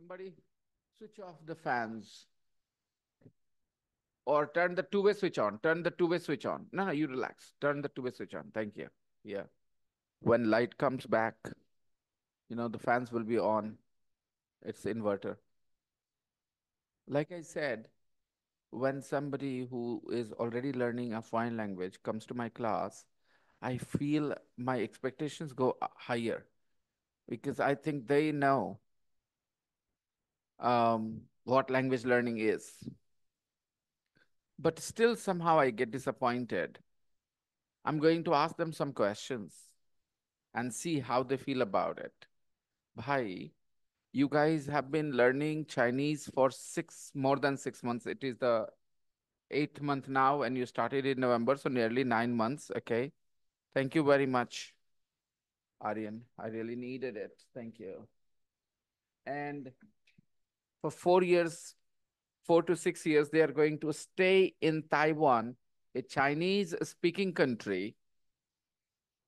Somebody switch off the fans or turn the two-way switch on. Turn the two-way switch on. No, no, you relax. Turn the two-way switch on. Thank you. Yeah. When light comes back, you know, the fans will be on. It's inverter. Like I said, when somebody who is already learning a foreign language comes to my class, I feel my expectations go higher because I think they know um, what language learning is. But still, somehow I get disappointed. I'm going to ask them some questions and see how they feel about it. Bhai, you guys have been learning Chinese for six more than six months. It is the eighth month now, and you started in November, so nearly nine months. Okay. Thank you very much, Aryan. I really needed it. Thank you. And for four years, four to six years, they are going to stay in Taiwan, a Chinese speaking country,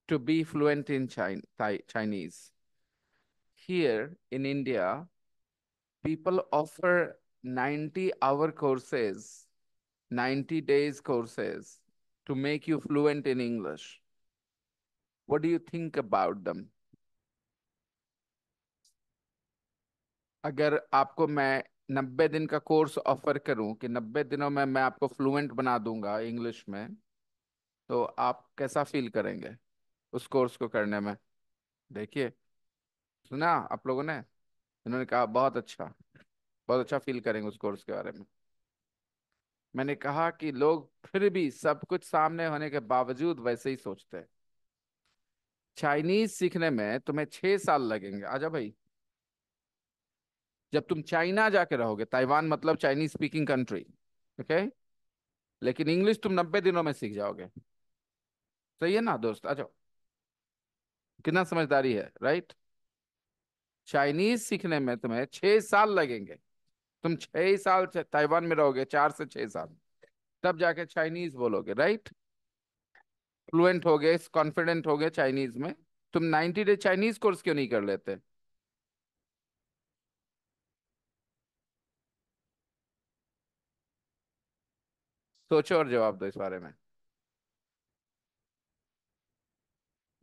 to be fluent in China, Thai, Chinese. Here in India, people offer 90 hour courses, 90 days courses to make you fluent in English. What do you think about them? अगर आपको मैं नब्बे दिन का course offer करूं कि नब्बे दिनों में मैं आपको फ्लुएंट बना दूंगा इंग्लिश में तो आप कैसा फील करेंगे उस कोर्स को करने में देखिए सुना आप लोगों ने इन्होंने कहा बहुत अच्छा बहुत अच्छा फील करेंगे उस कोर्स के बारे में मैंने कहा कि लोग फिर भी सब कुछ सामने होने के बावजूद वैसे ही सोचते हैं चाइनीज सीखने में तुम्हें छः साल लगेंगे आजा भाई जब तुम चाइना जाके रहोगे ताइवान मतलब चाइनीज स्पीकिंग कंट्री ओके लेकिन इंग्लिश तुम नब्बे दिनों में सीख जाओगे सही है ना दोस्त आ जाओ कितना समझदारी है राइट चाइनीज सीखने में तुम्हें छह साल लगेंगे तुम छह साल ताइवान में रहोगे चार से छह साल तब जाके चाइनीज बोलोगे राइट फ्लुएंट हो गए कॉन्फिडेंट हो गए चाइनीज में तुम नाइनटी डे चाइनीज कोर्स क्यों नहीं कर लेते सोचो और जवाब दो इस बारे में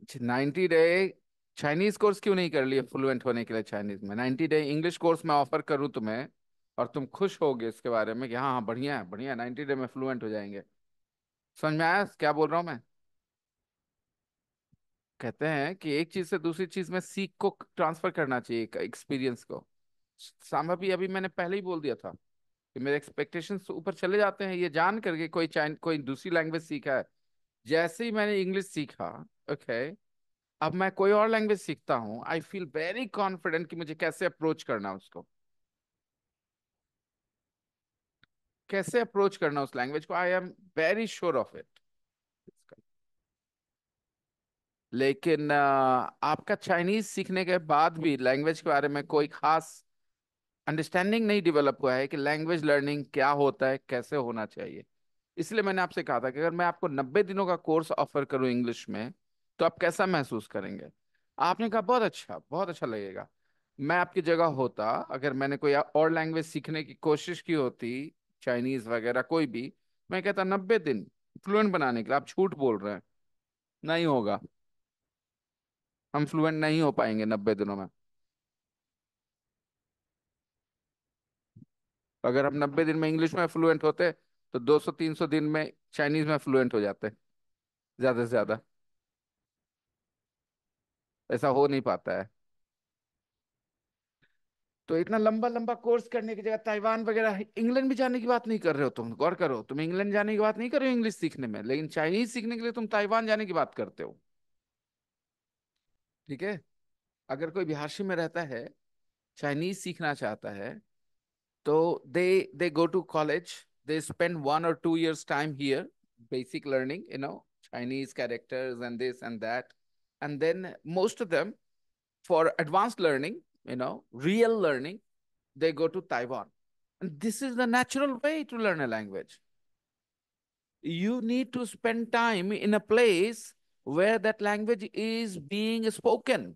अच्छा, नाइन्टी डे चाइनीज कोर्स क्यों नहीं कर लिए फ्लुएंट होने के लिए चाइनीज में नाइन्टी डे इंग्लिश कोर्स मैं ऑफर करूँ तुम्हें और तुम खुश होगे इसके बारे में कि हाँ हाँ बढ़िया है बढ़िया नाइन्टी डे में फ्लुएंट हो जाएंगे समझ में आया क्या बोल रहा हूँ मैं कहते हैं कि एक चीज से दूसरी चीज में सीख को ट्रांसफर करना चाहिए एक्सपीरियंस को सांभा भी अभी मैंने पहले ही बोल दिया था कि मेरे एक्सपेक्टेशन तो ऊपर चले जाते हैं ये जान करके कोई चाइन कोई दूसरी लैंग्वेज सीखा है जैसे ही मैंने इंग्लिश सीखा ओके okay, अब मैं कोई और लैंग्वेज सीखता हूँ आई फील वेरी कॉन्फिडेंट कि मुझे कैसे अप्रोच करना उसको कैसे अप्रोच करना उस लैंग्वेज को I am very sure of it लेकिन आपका चाइनीज सीखने के बाद भी लैंग्वेज के बारे में कोई खास अंडरस्टैंडिंग नहीं डेवलप हुआ है कि लैंग्वेज लर्निंग क्या होता है कैसे होना चाहिए इसलिए मैंने आपसे कहा था कि अगर मैं आपको नब्बे दिनों का कोर्स ऑफर करूँ इंग्लिश में तो आप कैसा महसूस करेंगे आपने कहा बहुत अच्छा बहुत अच्छा लगेगा मैं आपकी जगह होता अगर मैंने कोई और लैंग्वेज सीखने की कोशिश की होती चाइनीज वगैरह कोई भी मैं कहता नब्बे दिन फ्लुएंट बनाने के लिए आप झूठ बोल रहे हैं नहीं होगा हम फ्लुएंट नहीं हो पाएंगे नब्बे दिनों में अगर हम नब्बे दिन में इंग्लिश में फ्लुएंट होते तो 200-300 दिन में चाइनीज में फ्लुएंट हो जाते ज़्यादा से ज़्यादा ऐसा हो नहीं पाता है तो इतना लंबा लंबा कोर्स करने की जगह ताइवान वगैरह इंग्लैंड भी जाने की बात नहीं कर रहे हो तुम गौर करो तुम इंग्लैंड जाने की बात नहीं कर रहे हो इंग्लिश सीखने में लेकिन चाइनीज सीखने के लिए तुम ताइवान जाने की बात करते हो ठीक है अगर कोई बिहारशी में रहता है चाइनीज सीखना चाहता है So they they go to college. They spend one or two years time here, basic learning, you know, Chinese characters and this and that, and then most of them, for advanced learning, you know, real learning, they go to Taiwan, and this is the natural way to learn a language. You need to spend time in a place where that language is being spoken.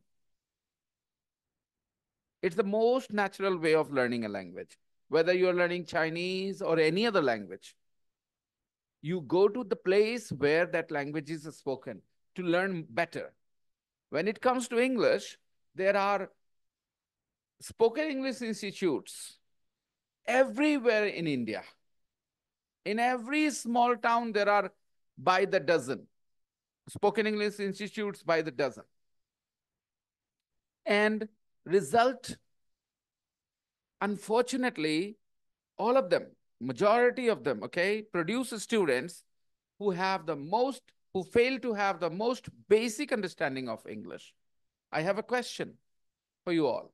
It's the most natural way of learning a language whether you're learning Chinese or any other language. You go to the place where that language is spoken to learn better. When it comes to English, there are spoken English institutes everywhere in India. In every small town, there are by the dozen spoken English institutes by the dozen. And result unfortunately, all of them, majority of them, okay, produce students who have the most, who fail to have the most basic understanding of English. I have a question for you all.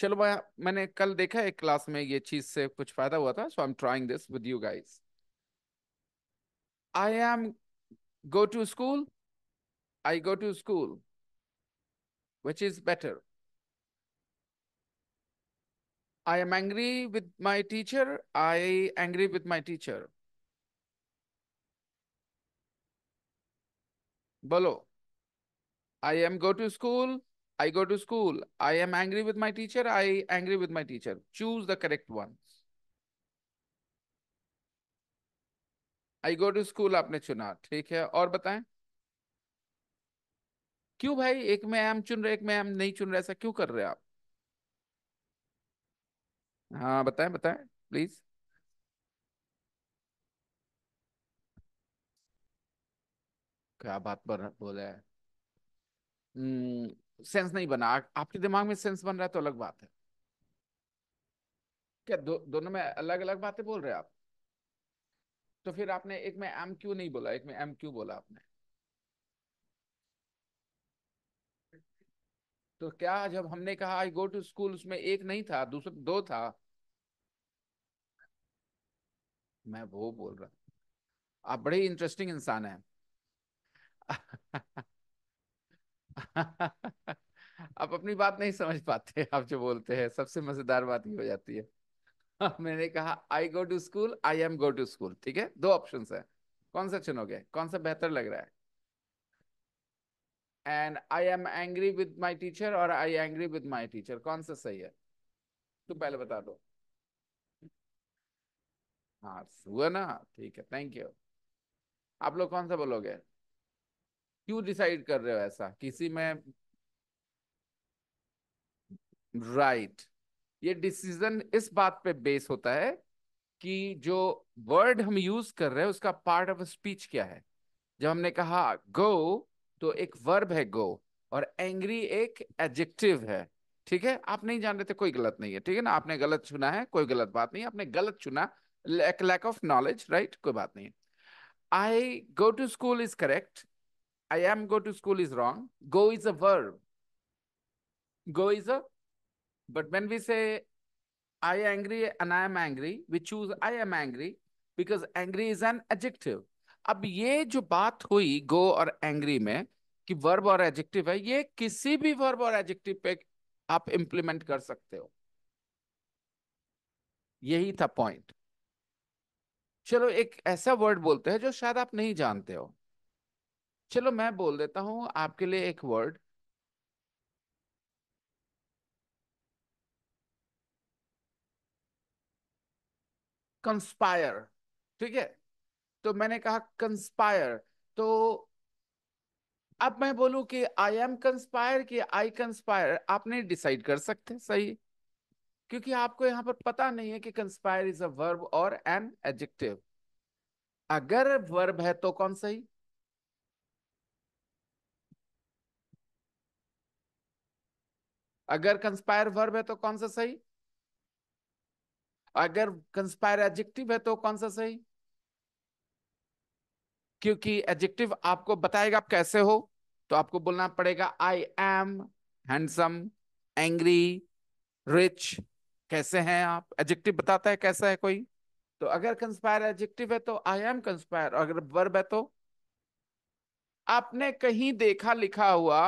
चलो मैं मैंने कल देखा एक class में ये चीज से कुछ फायदा हुआ था so I am trying this with you guys I am go to school i go to school which is better I am angry with my teacher. I angry with my teacher. Bolo. I am go to school. I go to school. I am angry with my teacher. I angry with my teacher. Choose the correct one. I go to school. आपने चुना ठीक है और बताएं क्यों भाई एक में एम चुन रहे एक में एम नहीं चुन रहे ऐसा क्यों कर रहे आप हाँ बताएं बताएं प्लीज क्या बात बन बोले सेंस हम्म, नहीं बना आपके दिमाग में सेंस बन रहा है तो अलग बात है क्या दो, दोनों में अलग अलग बातें बोल रहे हैं आप तो फिर आपने एक में एम क्यू नहीं बोला एक में एम क्यू बोला आपने तो क्या जब हमने कहा आई गो टू स्कूल उसमें एक नहीं था दूसरा दो था मैं वो बोल रहा आप बड़े इंटरेस्टिंग इंसान है आप अपनी बात नहीं समझ पाते आप जो बोलते हैं सबसे मजेदार बात ही हो जाती है मैंने कहा I go to school I am go to school ठीक है दो ऑप्शन है कौन सा चुनोगे कौन सा बेहतर लग रहा है and I am angry with my teacher और I angry with my teacher कौन सा सही है तू पहले बता दो हाँ हुआ ना ठीक है थैंक यू आप लोग कौन सा बोलोगे क्यों डिसाइड कर रहे हो ऐसा किसी में राइट right. ये डिसीजन इस बात पे बेस होता है कि जो वर्ड हम यूज कर रहे हैं उसका पार्ट ऑफ स्पीच क्या है जब हमने कहा गो तो एक वर्ब है गो और एंग्री एक एडजेक्टिव है ठीक है आप नहीं जान रहे थे कोई गलत नहीं है ठीक है ना आपने गलत चुना है कोई गलत बात नहीं आपने गलत चुना लैक ऑफ नॉलेज राइट कोई बात नहीं I go to school is correct I am go to school is wrong go is a verb go is a but when we say I angry and I am angry we choose I am angry because angry is an adjective अब ये जो बात हुई गो और angry में कि verb और adjective है ये किसी भी वर्ब और एडजेक्टिव पे आप इंप्लीमेंट कर सकते हो यही था पॉइंट चलो एक ऐसा वर्ड बोलते हैं जो शायद आप नहीं जानते हो चलो मैं बोल देता हूं आपके लिए एक वर्ड कंस्पायर ठीक है तो मैंने कहा कंस्पायर तो अब मैं बोलूं कि आई एम कंस्पायर कि आई कंस्पायर आप नहीं डिसाइड कर सकते सही क्योंकि आपको यहां पर पता नहीं है कि कंस्पायर इज अ वर्ब और एन एडजेक्टिव अगर वर्ब है तो कौन सही अगर कंस्पायर वर्ब है तो कौन सा सही अगर कंस्पायर एडजेक्टिव है तो कौन सा सही क्योंकि एडजेक्टिव आपको बताएगा आप कैसे हो तो आपको बोलना पड़ेगा I am handsome angry rich कैसे हैं आप एडजेक्टिव बताता है कैसा है कोई तो अगर कंस्पायर एडजेक्टिव है तो आई एम कंस्पायर अगर वर्ब है तो आपने कहीं देखा लिखा हुआ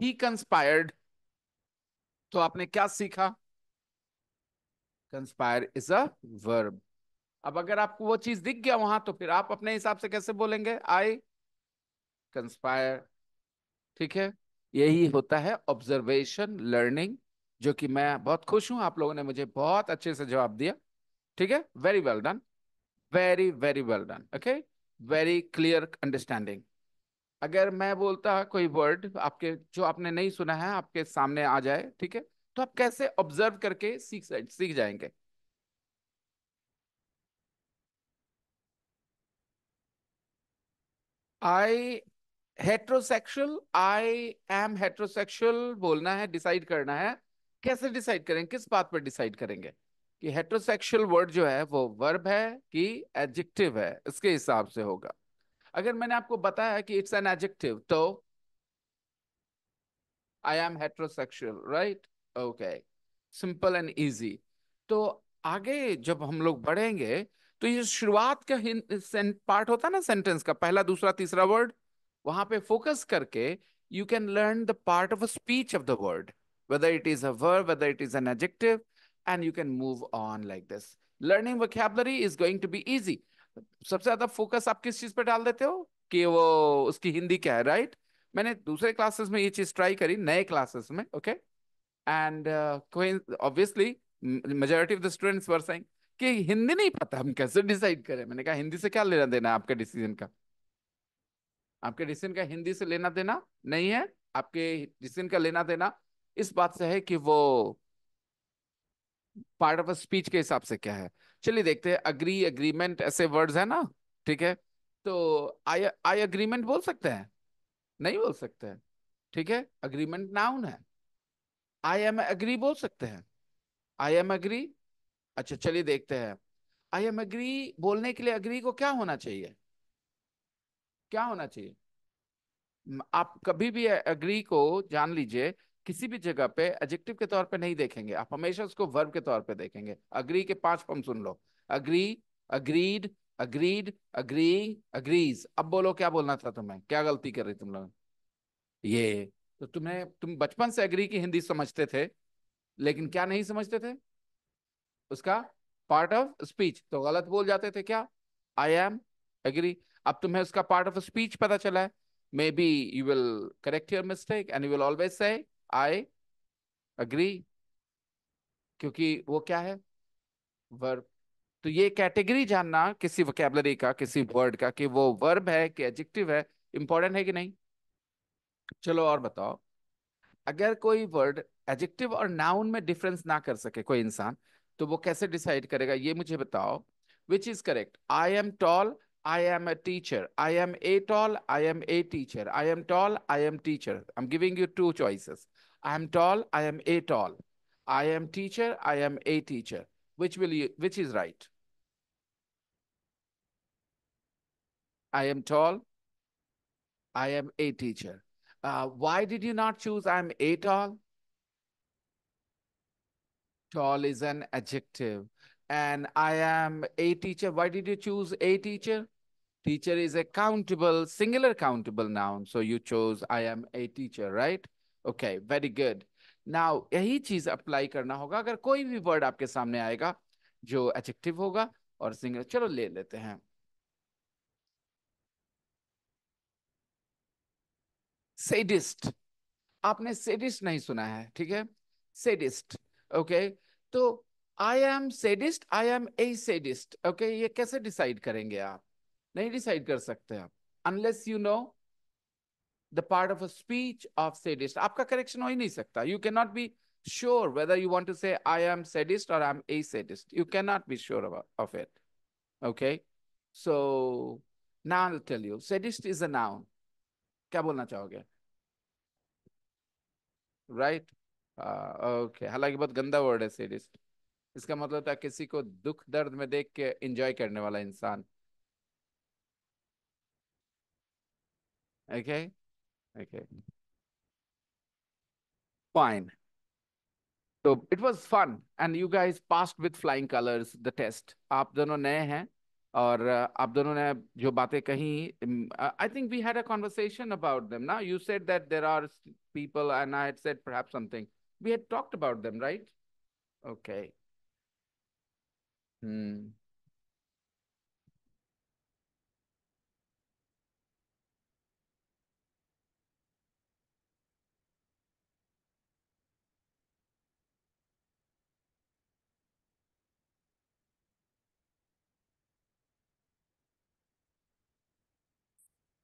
ही कंस्पायर्ड तो आपने क्या सीखा कंस्पायर इज अ वर्ब अब अगर आपको वो चीज दिख गया वहां तो फिर आप अपने हिसाब से कैसे बोलेंगे आई कंस्पायर ठीक है यही होता है ऑब्जर्वेशन लर्निंग जो कि मैं बहुत खुश हूं आप लोगों ने मुझे बहुत अच्छे से जवाब दिया ठीक है very well done very very well done okay very clear understanding अगर मैं बोलता कोई वर्ड आपके जो आपने नहीं सुना है आपके सामने आ जाए ठीक है तो आप कैसे ऑब्जर्व करके सीख सीख जाएंगे I heterosexual I am heterosexual बोलना है डिसाइड करना है कैसे डिसाइड करेंगे किस बात पर डिसाइड करेंगे कि हेट्रोसेक्सुअल वर्ड जो है वो वर्ब है कि एडजेक्टिव है इसके हिसाब से होगा अगर मैंने आपको बताया कि इट्स एन एडजेक्टिव तो I am heterosexual right okay simple and easy तो आगे जब हम लोग बढ़ेंगे तो ये शुरुआत का पार्ट होता ना सेंटेंस का पहला दूसरा तीसरा वर्ड वहां पे फोकस करके you can learn the part of a speech of the word whether it is a word whether it is an adjective and you can move on like this learning vocabulary is going to be easy सबसे ज्यादा focus आप किस चीज पे डाल देते हो कि वो उसकी हिंदी क्या है राइट right? मैंने दूसरे क्लासेस में ये चीज ट्राई करी नए क्लासेस में okay and obviously majority of the students were saying कि हिंदी नहीं पता हम कैसे डिसाइड करें मैंने कहा हिंदी से क्या लेना देना आपके डिसीजन का आपके डिसीजन का हिंदी से लेना देना नहीं है आपके डिसीजन का लेना देना इस बात से है कि वो पार्ट ऑफ स्पीच के हिसाब से क्या है चलिए देखते हैं अग्री अग्रीमेंट ऐसे वर्ड्स है ना ठीक है तो आई आई अग्रीमेंट बोल सकते हैं नहीं बोल सकते हैं ठीक है अग्रीमेंट नाउन है आई एम एग्री बोल सकते हैं आई एम एग्री अच्छा चलिए देखते हैं आई एम अग्री बोलने के लिए अग्री को क्या होना चाहिए क्या होना चाहिए आप कभी भी अग्री को जान लीजिए किसी भी जगह पे एडजेक्टिव के तौर पे नहीं देखेंगे आप हमेशा उसको वर्ब के तौर पे देखेंगे अग्री के पांच फॉर्म सुन लो agree agreed agreed agree agrees अब बोलो क्या बोलना था तुम्हें क्या गलती कर रही तुम लोग ये तो तुम्हें तुम बचपन से अग्री की हिंदी समझते थे लेकिन क्या नहीं समझते थे उसका पार्ट ऑफ स्पीच तो गलत बोल जाते थे क्या आई एम एग्री अब तुम्हें उसका पार्ट ऑफ स्पीच पता चला है maybe you will correct your mistake and you will always say I agree क्योंकि वो क्या है वर्ब तो ये कैटेगरी जानना किसी वोकेबलरी का किसी वर्ड का कि वो वर्ब है कि एडजेक्टिव है इंपॉर्टेंट है कि नहीं चलो और बताओ अगर कोई वर्ड एडजेक्टिव और नाउन में डिफरेंस ना कर सके कोई इंसान तो वो कैसे डिसाइड करेगा ये मुझे बताओ which is correct I am tall I am a teacher I am a tall I am a teacher I am tall I am teacher I am giving you two choices I am tall I am a tall I am teacher I am a teacher which will you which is right i am tall i am a teacher uh, why did you not choose i am a tall is an adjective. And I am a teacher. Why did you choose a teacher? Teacher is a countable, singular countable noun. So you chose I am a teacher, right? Okay, very good. Now, यही चीज apply करना होगा अगर कोई भी word आपके सामने आएगा जो adjective होगा और singular चलो ले लेते हैं sadist आपने sadist नहीं सुना है ठीक है sadist okay? तो I am sadist I am a sadist okay ये कैसे डिसाइड करेंगे आप नहीं डिसाइड कर सकते आप unless you know the part of a speech of sadist आपका करेक्शन हो ही नहीं सकता you can not be sure whether you want to say I am sadist और I am a sadist you can not be sure of it okay so now tell you sadist is a noun क्या बोलना चाहोगे right right? Okay हालांकि बहुत गंदा word है sadist इसका मतलब था किसी को दुख दर्द में देख के एंजॉय करने वाला इंसान ओके ओके फाइन तो it was fun and you guys passed with flying colours the test आप दोनों नए हैं और आप दोनों ने जो बातें कही I think we had a conversation about them ना you said that there are people and I had said perhaps We had talked about them, right? Okay. Hmm.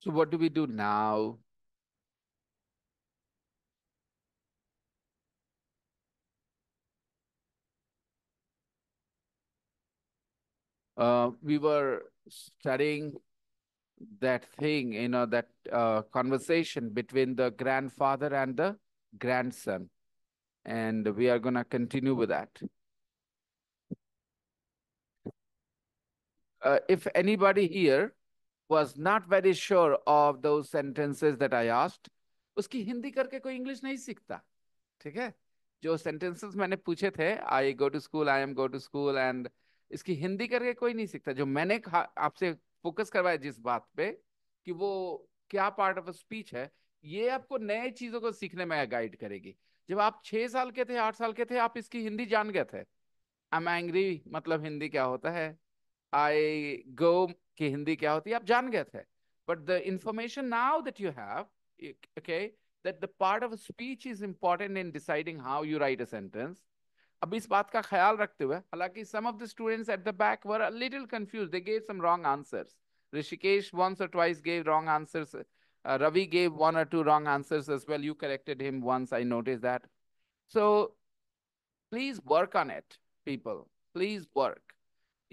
So what do we do now? uh, we were studying that thing, you know, that uh, conversation between the grandfather and the grandson. And we are going to continue with that. Uh, if anybody here was not very sure of those sentences that I asked, उसकी हिंदी करके कोई English नहीं सीखता ठीक है जो sentences मैंने पूछे थे go to school, I am go to school, and इसकी हिंदी करके कोई नहीं सीखता जो मैंने आपसे फोकस करवाया जिस बात पे कि वो क्या पार्ट ऑफ स्पीच है ये आपको नए चीजों को सीखने में गाइड करेगी जब आप छह साल के थे आठ साल के थे आप इसकी हिंदी जान गए थे आई एम एंग्री मतलब हिंदी क्या होता है आई गो की हिंदी क्या होती है आप जान गए थे but the information now that you have okay that the part of speech is important in deciding how you write a sentence अब इस बात का ख्याल रखते हुए हालांकि some of the students at the back were a little confuse they gave some wrong answers Rishikesh once or twice gave wrong answers. Uh, Ravi gave one or two wrong answers as well. You corrected him once, I noticed that. So please work on it, people. Please work.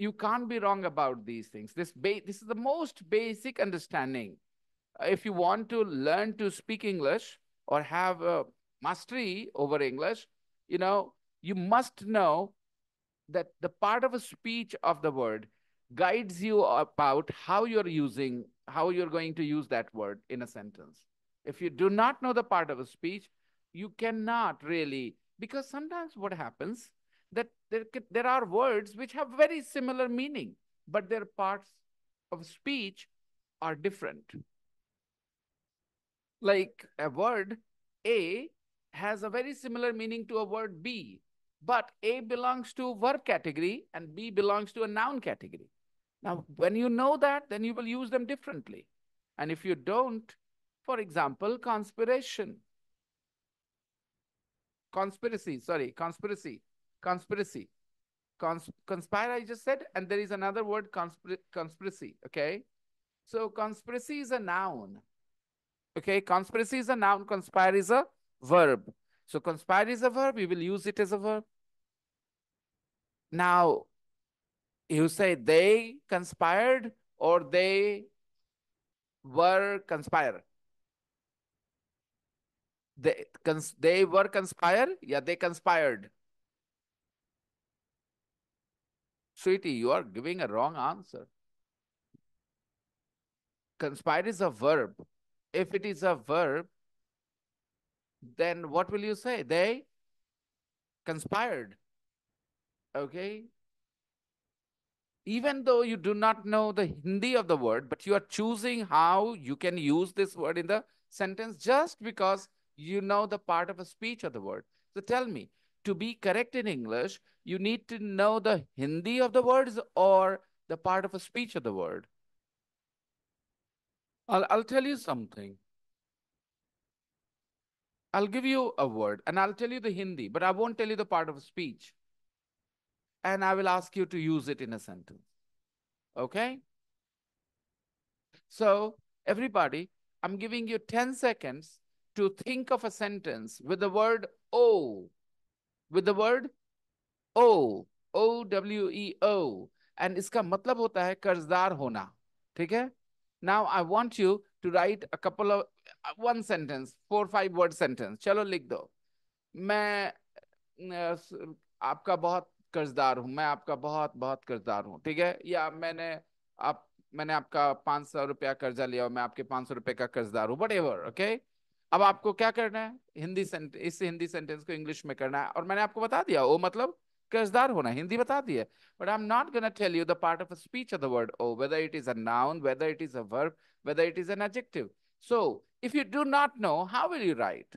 You can't be wrong about these things. This, this is the most basic understanding. Uh, if you want to learn to speak English or have a mastery over English, you know, you must know that the part of a speech of the word guides you about how you're using, how you're going to use that word in a sentence. If you do not know the part of a speech, you cannot really, because sometimes what happens that there, there are words which have very similar meaning, but their parts of speech are different. Like a word A has a very similar meaning to a word B, but A belongs to verb category and B belongs to a noun category. Now, when you know that, then you will use them differently. And if you don't, for example, conspiration, conspiracy, sorry, conspiracy, conspiracy, Cons conspire, I just said, and there is another word, conspir conspiracy, okay? So conspiracy is a noun, okay? Conspiracy is a noun, conspire is a verb. So conspire is a verb. You will use it as a verb. Now, you say they conspired or they were conspire. They, cons they were conspire? Yeah, they conspired. Sweetie, you are giving a wrong answer. Conspire is a verb. If it is a verb, then what will you say? They conspired. Okay? Even though you do not know the Hindi of the word, but you are choosing how you can use this word in the sentence just because you know the part of a speech of the word. So tell me, to be correct in English, you need to know the Hindi of the words or the part of a speech of the word. I'll, I'll tell you something. I'll give you a word and I'll tell you the Hindi, but I won't tell you the part of speech. And I will ask you to use it in a sentence. Okay? So, everybody, I'm giving you 10 seconds to think of a sentence with the word O, with the word O, O W E O, and iska matlab hota hai karzdar hona. now i want you to write a couple of one sentence four five word sentence चलो लिख दो मैं आपका बहुत कर्जदार हूँ मैं आपका बहुत बहुत कर्जदार हूँ ठीक है या मैंने आप मैंने आपका पांच सौ रुपया कर्जा लिया और मैं आपके पांच सौ रुपये का कर्जदार हूँ बट एवर ओके अब आपको क्या करना है हिंदी इस हिंदी सेंटेंस को इंग्लिश में करना है और मैंने आपको बता दिया ओ मतलब कर्जदार होना हिंदी बता दी but I am not gonna tell you the part of speech of the word owe whether it is a noun whether it is a verb whether it is an adjective so If you do not know, how will you write?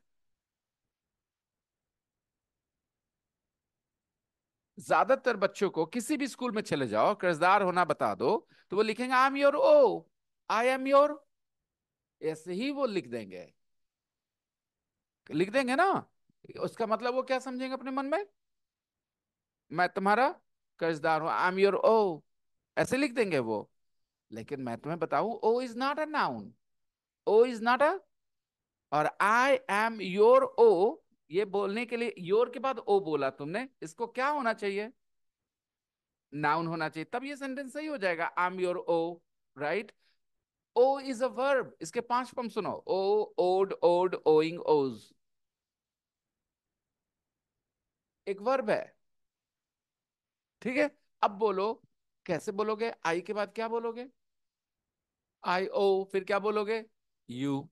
ज्यादातर बच्चों को किसी भी school में चले जाओ कर्जदार होना बता दो तो वो लिखेंगे I am your owe I am your ऐसे ही वो लिख देंगे लिख देंगे ना उसका मतलब वो क्या समझेंगे अपने मन में मैं तुम्हारा कर्जदार हूं आई एम योर ओ ऐसे लिख देंगे वो लेकिन मैं तुम्हें बताऊं owe is not a noun owe is not a और आई एम योर ओ ये बोलने के लिए योर के बाद ओ बोला तुमने इसको क्या होना चाहिए नाउन होना चाहिए तब ये सेंटेंस सही हो जाएगा I am your owe right owe is a verb इसके पांच फॉर्म सुनो ओ ओड ओड ओइंग ओज एक वर्ब है ठीक है अब बोलो कैसे बोलोगे आई के बाद क्या बोलोगे आई ओ फिर क्या बोलोगे यू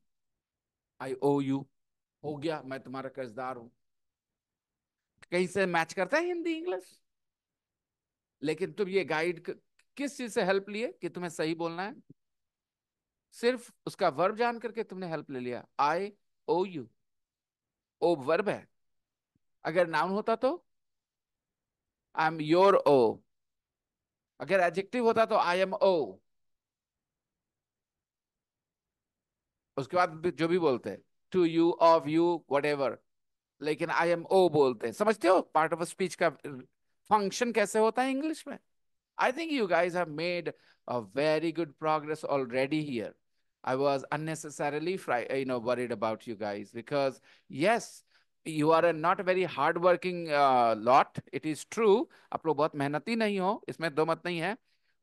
आई ओ यू हो गया मैं तुम्हारा कर्जदार हूं कहीं से मैच करता है हिंदी इंग्लिश लेकिन तुम ये गाइड किस चीज से हेल्प लिए कि तुम्हें सही बोलना है सिर्फ उसका वर्ब जान करके तुमने हेल्प ले लिया आई ओ यू ओ वर्ब है अगर नाउन होता तो आई एम योर ओ अगर एडजेक्टिव होता तो आई एम ओ उसके बाद जो भी बोलते हैं to you of you whatever लेकिन आई एम ओ बोलते हैं समझते हो पार्ट ऑफ स्पीच का फंक्शन कैसे होता है इंग्लिश में I think you guys have made a very good progress already here I was unnecessarily you know worried about you guys because yes you are a not very hardworking uh, lot it is true आप लोग बहुत मेहनती नहीं हो इसमें दो मत नहीं है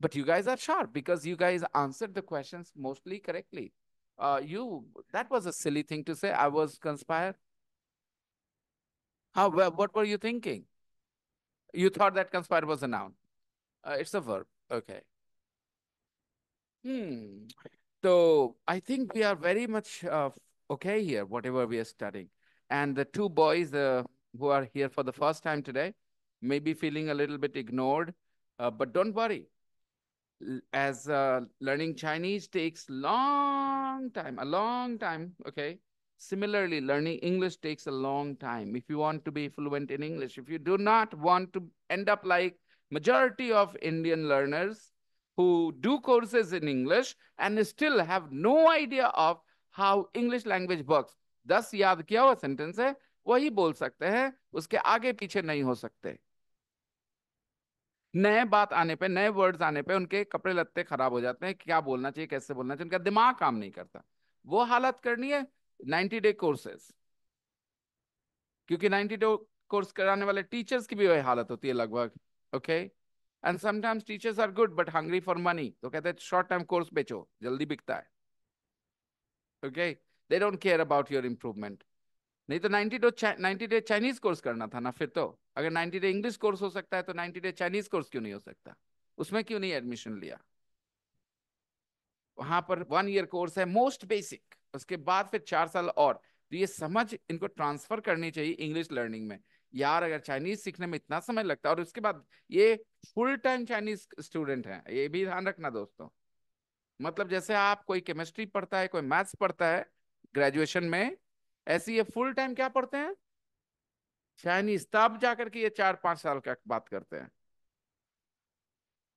but you guys are sharp because you guys answered the questions mostly correctly uh, you, that was a silly thing to say. I was conspire. How, what were you thinking? You thought that conspire was a noun. Uh, it's a verb. Okay. Hmm. So I think we are very much uh, okay here, whatever we are studying. And the two boys uh, who are here for the first time today may be feeling a little bit ignored, uh, but don't worry as uh, learning Chinese takes long time, a long time, okay? Similarly, learning English takes a long time if you want to be fluent in English. If you do not want to end up like majority of Indian learners who do courses in English and still have no idea of how English language works. Thus, याद किया हुआ sentence है वही बोल सकते हैं उसके आगे पीछे नहीं हो सकते नए बात आने पे नए वर्ड्स आने पे उनके कपड़े लत्ते खराब हो जाते हैं क्या बोलना चाहिए कैसे बोलना चाहिए उनका दिमाग काम नहीं करता वो हालत करनी है नाइन्टी डे कोर्सेस क्योंकि नाइन्टी डे कोर्स कराने वाले टीचर्स की भी वही हालत होती है लगभग okay and sometimes teachers are good but hungry for money तो कहते हैं शॉर्ट टाइम कोर्स बेचो जल्दी बिकता है okay they don't care about your improvement नहीं तो ninety day ninety day Chinese course करना था ना फिर तो अगर 90 डे इंग्लिश कोर्स हो सकता है तो 90 डे चाइनीज कोर्स क्यों नहीं हो सकता उसमें क्यों नहीं एडमिशन लिया वहां पर वन ईयर कोर्स है मोस्ट बेसिक उसके बाद फिर चार साल और तो ये समझ इनको ट्रांसफर करनी चाहिए इंग्लिश लर्निंग में यार अगर चाइनीज सीखने में इतना समय लगता है और उसके बाद ये फुल टाइम चाइनीज स्टूडेंट है ये भी ध्यान रखना दोस्तों मतलब जैसे आप कोई केमिस्ट्री पढ़ता है कोई मैथ्स पढ़ता है ग्रेजुएशन में ऐसे ये फुल टाइम क्या पढ़ते हैं चाइनीज तब तो जाकर के ये चार पांच साल का बात करते हैं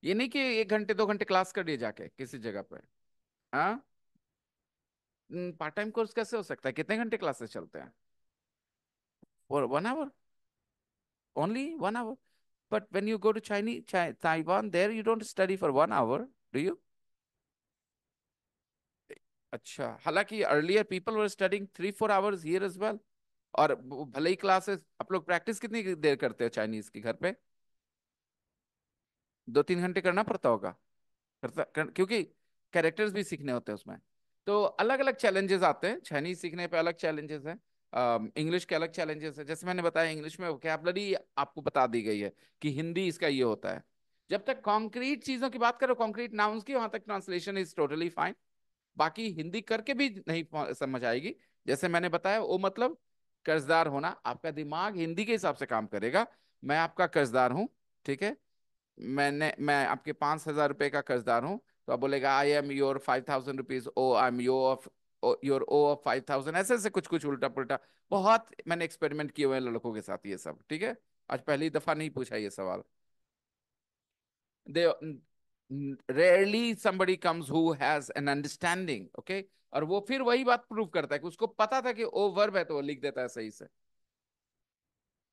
ये नहीं कि एक घंटे दो घंटे क्लास कर लिए जाके किसी जगह पर हाँ? पार्ट टाइम कोर्स कैसे हो सकता है कितने घंटे क्लासेस चलते हैं for one hour only one hour but when you go to China Taiwan there you don't study for one hour do you अच्छा हालांकि earlier people were studying three four hours here is well और भले ही classes आप लोग practice कितनी देर करते हो Chinese की घर पे दो तीन घंटे करना पड़ता होगा करता कर, क्योंकि कैरेक्टर्स भी सीखने होते हैं उसमें तो अलग अलग चैलेंजेस आते हैं चाइनीज सीखने पे अलग चैलेंजेस हैं इंग्लिश के अलग चैलेंजेस हैं जैसे मैंने बताया इंग्लिश में कैबलरी आपको बता दी गई है कि हिंदी इसका ये होता है जब तक कॉन्क्रीट चीज़ों की बात करो कॉन्क्रीट नाउन्स की वहाँ तक ट्रांसलेशन इज टोटली फाइन बाकी हिंदी करके भी नहीं समझ आएगी जैसे मैंने बताया वो मतलब कर्जदार होना आपका दिमाग हिंदी के हिसाब से काम करेगा मैं आपका कर्जदार हूँ ठीक है मैंने मैं आपके पाँच हज़ार रुपये का कर्जदार हूँ तो आप बोलेगा I am your five thousand rupees owe I am you of your owe of five thousand ऐसे ऐसे कुछ कुछ उल्टा पुलटा बहुत मैंने एक्सपेरिमेंट किए हुए हैं लड़कों के साथ ये सब ठीक है आज पहली दफ़ा नहीं पूछा ये सवाल they rarely somebody comes who has an understanding okay और वो फिर वही बात प्रूव करता है कि उसको पता था कि ओ वर्ब है तो वो लिख देता है सही से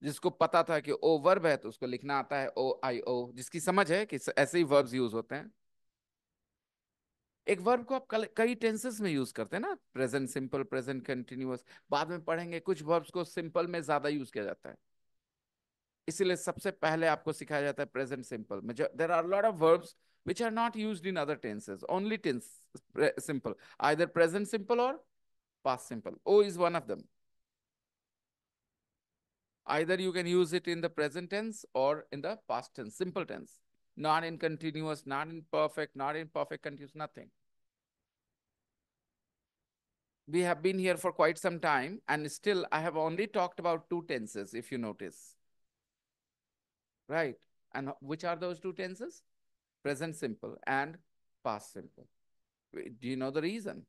जिसको पता था कि ओ वर्ब है तो उसको लिखना आता है ओ आई ओ जिसकी समझ है कि ऐसे ही वर्ब्स यूज होते हैं एक वर्ब को आप कई टेंसेस में यूज करते हैं ना प्रेजेंट सिंपल प्रेजेंट कंटिन्यूअस बाद में पढ़ेंगे कुछ वर्ब्स को सिंपल में ज्यादा यूज किया जाता है इसीलिए सबसे पहले आपको सिखाया जाता है प्रेजेंट सिंपल में there are lot of verbs which are not used in other tenses, only tense simple, either present simple or past simple. O is one of them. Either you can use it in the present tense or in the past tense, simple tense. Not in continuous, not in perfect, not in perfect continuous, nothing. We have been here for quite some time and still I have only talked about two tenses if you notice. Right. And which are those two tenses? present simple, and past simple. Do you know the reason?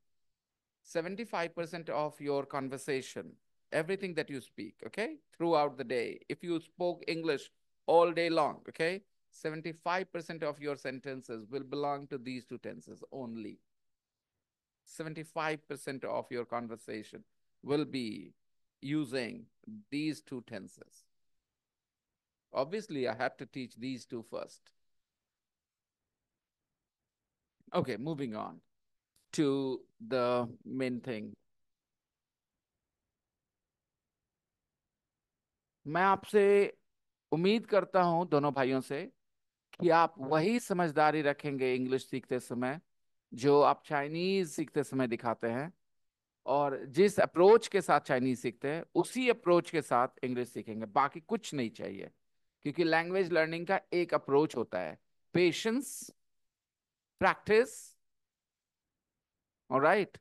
75% of your conversation, everything that you speak, okay, throughout the day, if you spoke English all day long, okay, 75% of your sentences will belong to these two tenses only. 75% of your conversation will be using these two tenses. Obviously, I have to teach these two first. Okay, moving on to the main thing. मैं आपसे उम्मीद करता हूं दोनों भाइयों से कि आप वही समझदारी रखेंगे इंग्लिश सीखते समय जो आप चाइनीज सीखते समय दिखाते हैं और जिस अप्रोच के साथ चाइनीज सीखते हैं उसी अप्रोच के साथ इंग्लिश सीखेंगे बाकी कुछ नहीं चाहिए क्योंकि लैंग्वेज लर्निंग का एक अप्रोच होता है पेशेंस प्रैक्टिस और राइट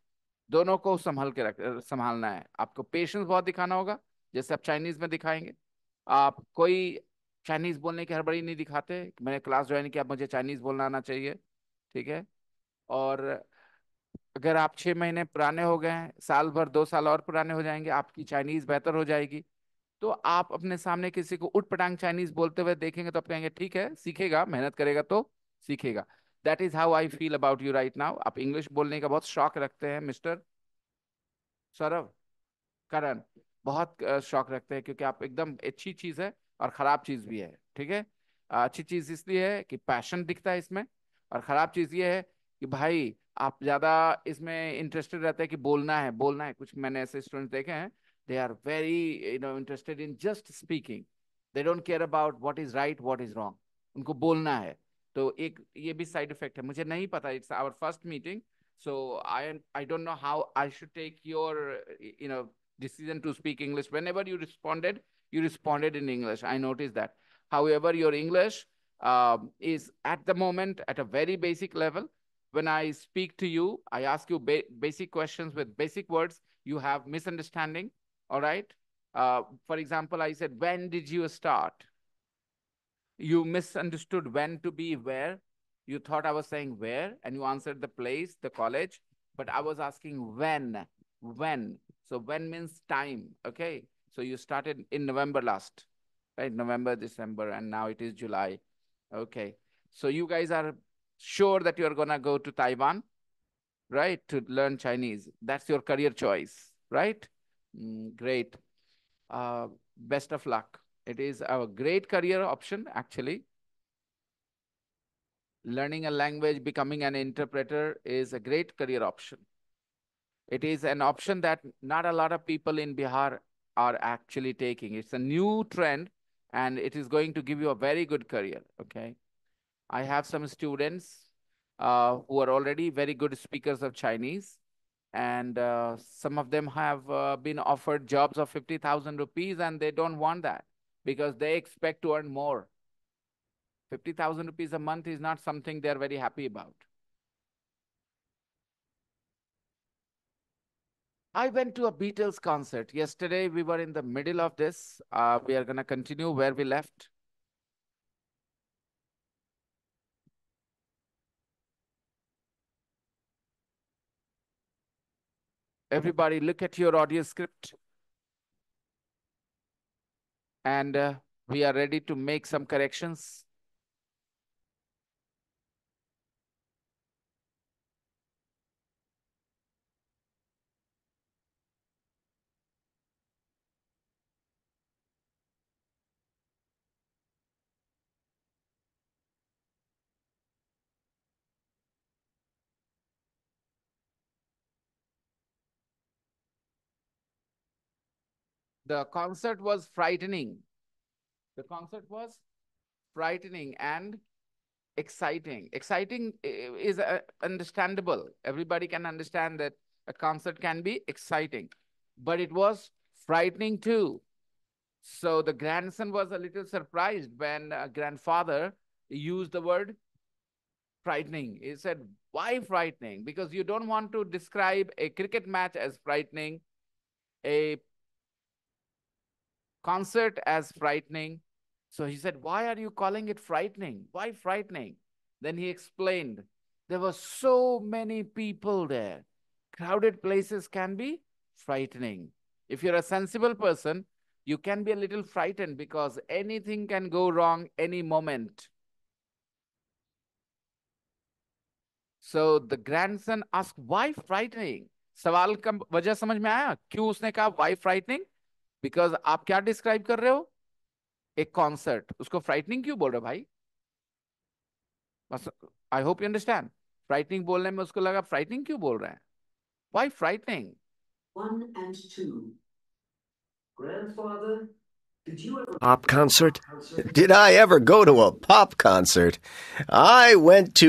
दोनों को संभाल के रख संभालना है आपको पेशेंस बहुत दिखाना होगा जैसे आप चाइनीज में दिखाएंगे आप कोई चाइनीज बोलने की हड़बड़ी नहीं दिखाते मैंने क्लास ज्वाइन किया मुझे चाइनीज बोलना आना चाहिए ठीक है और अगर आप छः महीने पुराने हो गए हैं साल भर दो साल और पुराने हो जाएंगे आपकी चाइनीज़ बेहतर हो जाएगी तो आप अपने सामने किसी को उठ पटांग चाइनीज़ बोलते हुए देखेंगे तो आप कहेंगे ठीक है सीखेगा मेहनत करेगा तो सीखेगा that is how I feel about you right now आप इंग्लिश बोलने का बहुत शौक रखते हैं मिस्टर सौरभ करण बहुत शौक रखते हैं क्योंकि आप एकदम अच्छी चीज़ है और ख़राब चीज़ भी है ठीक है अच्छी चीज़ इसलिए है कि पैशन दिखता है इसमें और ख़राब चीज़ ये है कि भाई आप ज़्यादा इसमें इंटरेस्टेड रहते हैं कि बोलना है बोलना है कुछ मैंने ऐसे स्टूडेंट देखे हैं they are very you know interested in just speaking they don't care about what is right what is wrong उनको बोलना है So, एक ये भी साइड इफेक्ट है मुझे नहीं पता it's our first meeting so I I don't know how decision to speak english whenever you responded you responded in english i noticed that however your english um, is at the moment at a very basic level when I speak to you, I ask you basic questions with basic words, you have misunderstanding, all right? Uh, for example, I said, when did you start? you misunderstood when to be where. You thought I was saying where, and you answered the place, the college, but I was asking when, when. So when means time, okay? So you started in November last, right? November, December, and now it is July. Okay. So you guys are sure that you're going to go to Taiwan, right? To learn Chinese. That's your career choice, right? Mm, great. Uh, best of luck. It is a great career option, actually. Learning a language, becoming an interpreter is a great career option. It is an option that not a lot of people in Bihar are actually taking. It's a new trend and it is going to give you a very good career, okay? I have some students uh, who are already very good speakers of Chinese and uh, some of them have uh, been offered jobs of 50,000 rupees and they don't want that because they expect to earn more. 50,000 rupees a month is not something they're very happy about. I went to a Beatles concert. Yesterday, we were in the middle of this. Uh, we are going to continue where we left. Everybody, look at your audio script and uh, we are ready to make some corrections the concert was frightening. The concert was frightening and exciting. Exciting is uh, understandable. Everybody can understand that a concert can be exciting, but it was frightening too. So the grandson was a little surprised when grandfather used the word frightening. He said, why frightening? Because you don't want to describe a cricket match as frightening, a concert as frightening. So he said, Why are you calling it frightening? Why frightening? Then he explained, There were so many people there. Crowded places can be frightening. If you're a sensible person, you can be a little frightened because anything can go wrong any moment. So the grandson asked, why frightening? सवाल का वजह समझ में आया क्यों उसने कहा why because आप क्या डिस्क्राइब कर रहे हो एक कॉन्सर्ट उसको फ्राइटनिंग क्यों बोल रहे हो भाई I hope you understand frightening बोलने में उसको लगा फ्राइटनिंग क्यों बोल रहे हैं why frightening Pop concert? Did I ever go to a pop concert? I went to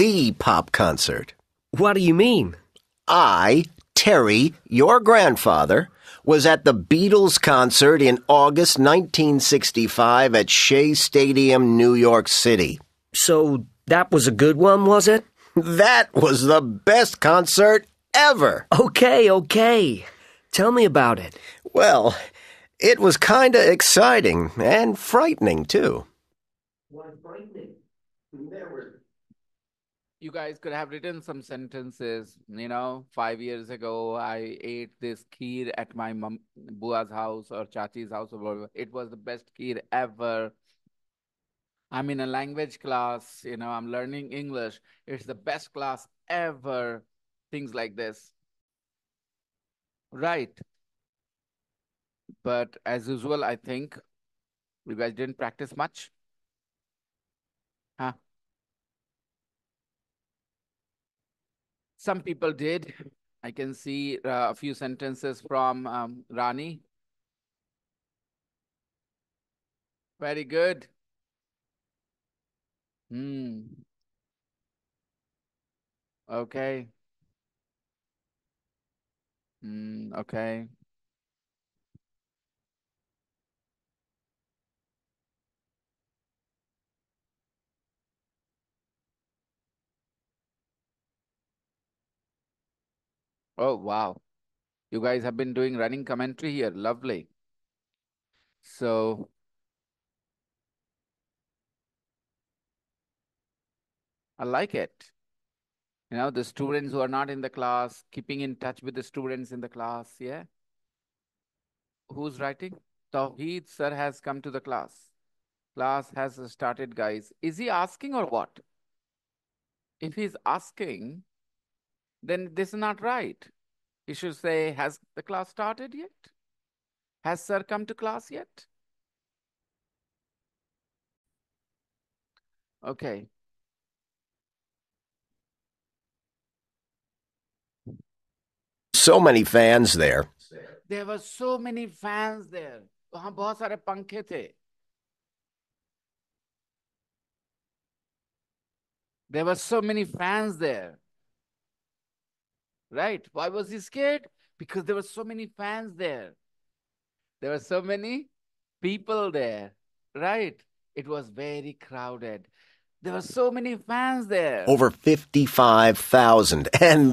the pop concert. What do you mean? I, Terry, your grandfather, was at the Beatles concert in August 1965 at Shea Stadium, New York City. So that was a good one, was it? That was the best concert ever. Okay, okay. Tell me about it. Well, it was kinda exciting and frightening, too. Why frightening? There were you guys could have written some sentences. You know, five years ago, I ate this kheer at my mom, bua's house or chachi's house. Or it was the best kheer ever. I'm in a language class. You know, I'm learning English. It's the best class ever. Things like this. Right. But as usual, I think you guys didn't practice much. Some people did. I can see uh, a few sentences from um, Rani. Very good. Hmm. Okay. Hmm. okay. Oh, wow. You guys have been doing running commentary here. Lovely. So, I like it. You know, the students who are not in the class, keeping in touch with the students in the class, yeah? Who's writing? Tawheed sir has come to the class. Class has started, guys. Is he asking or what? If he's asking, then this is not right. You should say, has the class started yet? Has sir come to class yet? Okay. So many fans there. There were so many fans there. वहां बहुत सारे थे There were so many fans there right? Why was he scared? Because there were so many fans there. There were so many people there, right? It was very crowded. There were so many fans there. Over 55,000. And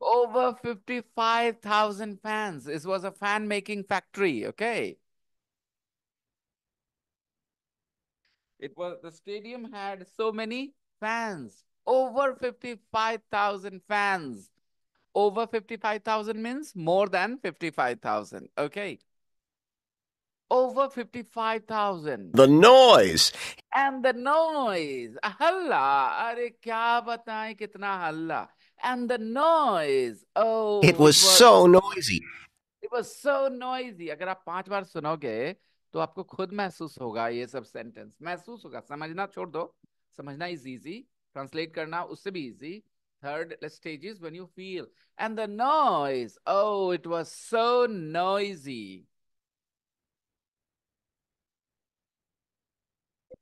over 55,000 fans. This was a fan making factory, okay? It was the stadium had so many fans, over 55,000 fans. over 55,000 means more than 55,000. Okay. Over 55,000. The noise. And the noise. Halla. Are kya batai kitna halla. And the noise. Oh. It was, it so noisy. It was so noisy. अगर आप पांच बार सुनोगे to aapko khud mehsus hoga ye sab sentence. Mehsus hoga. Samajna chhod do. Samajna is easy. Translate karna usse bhi easy. Third stage is when you feel. And the noise. Oh, it was so noisy.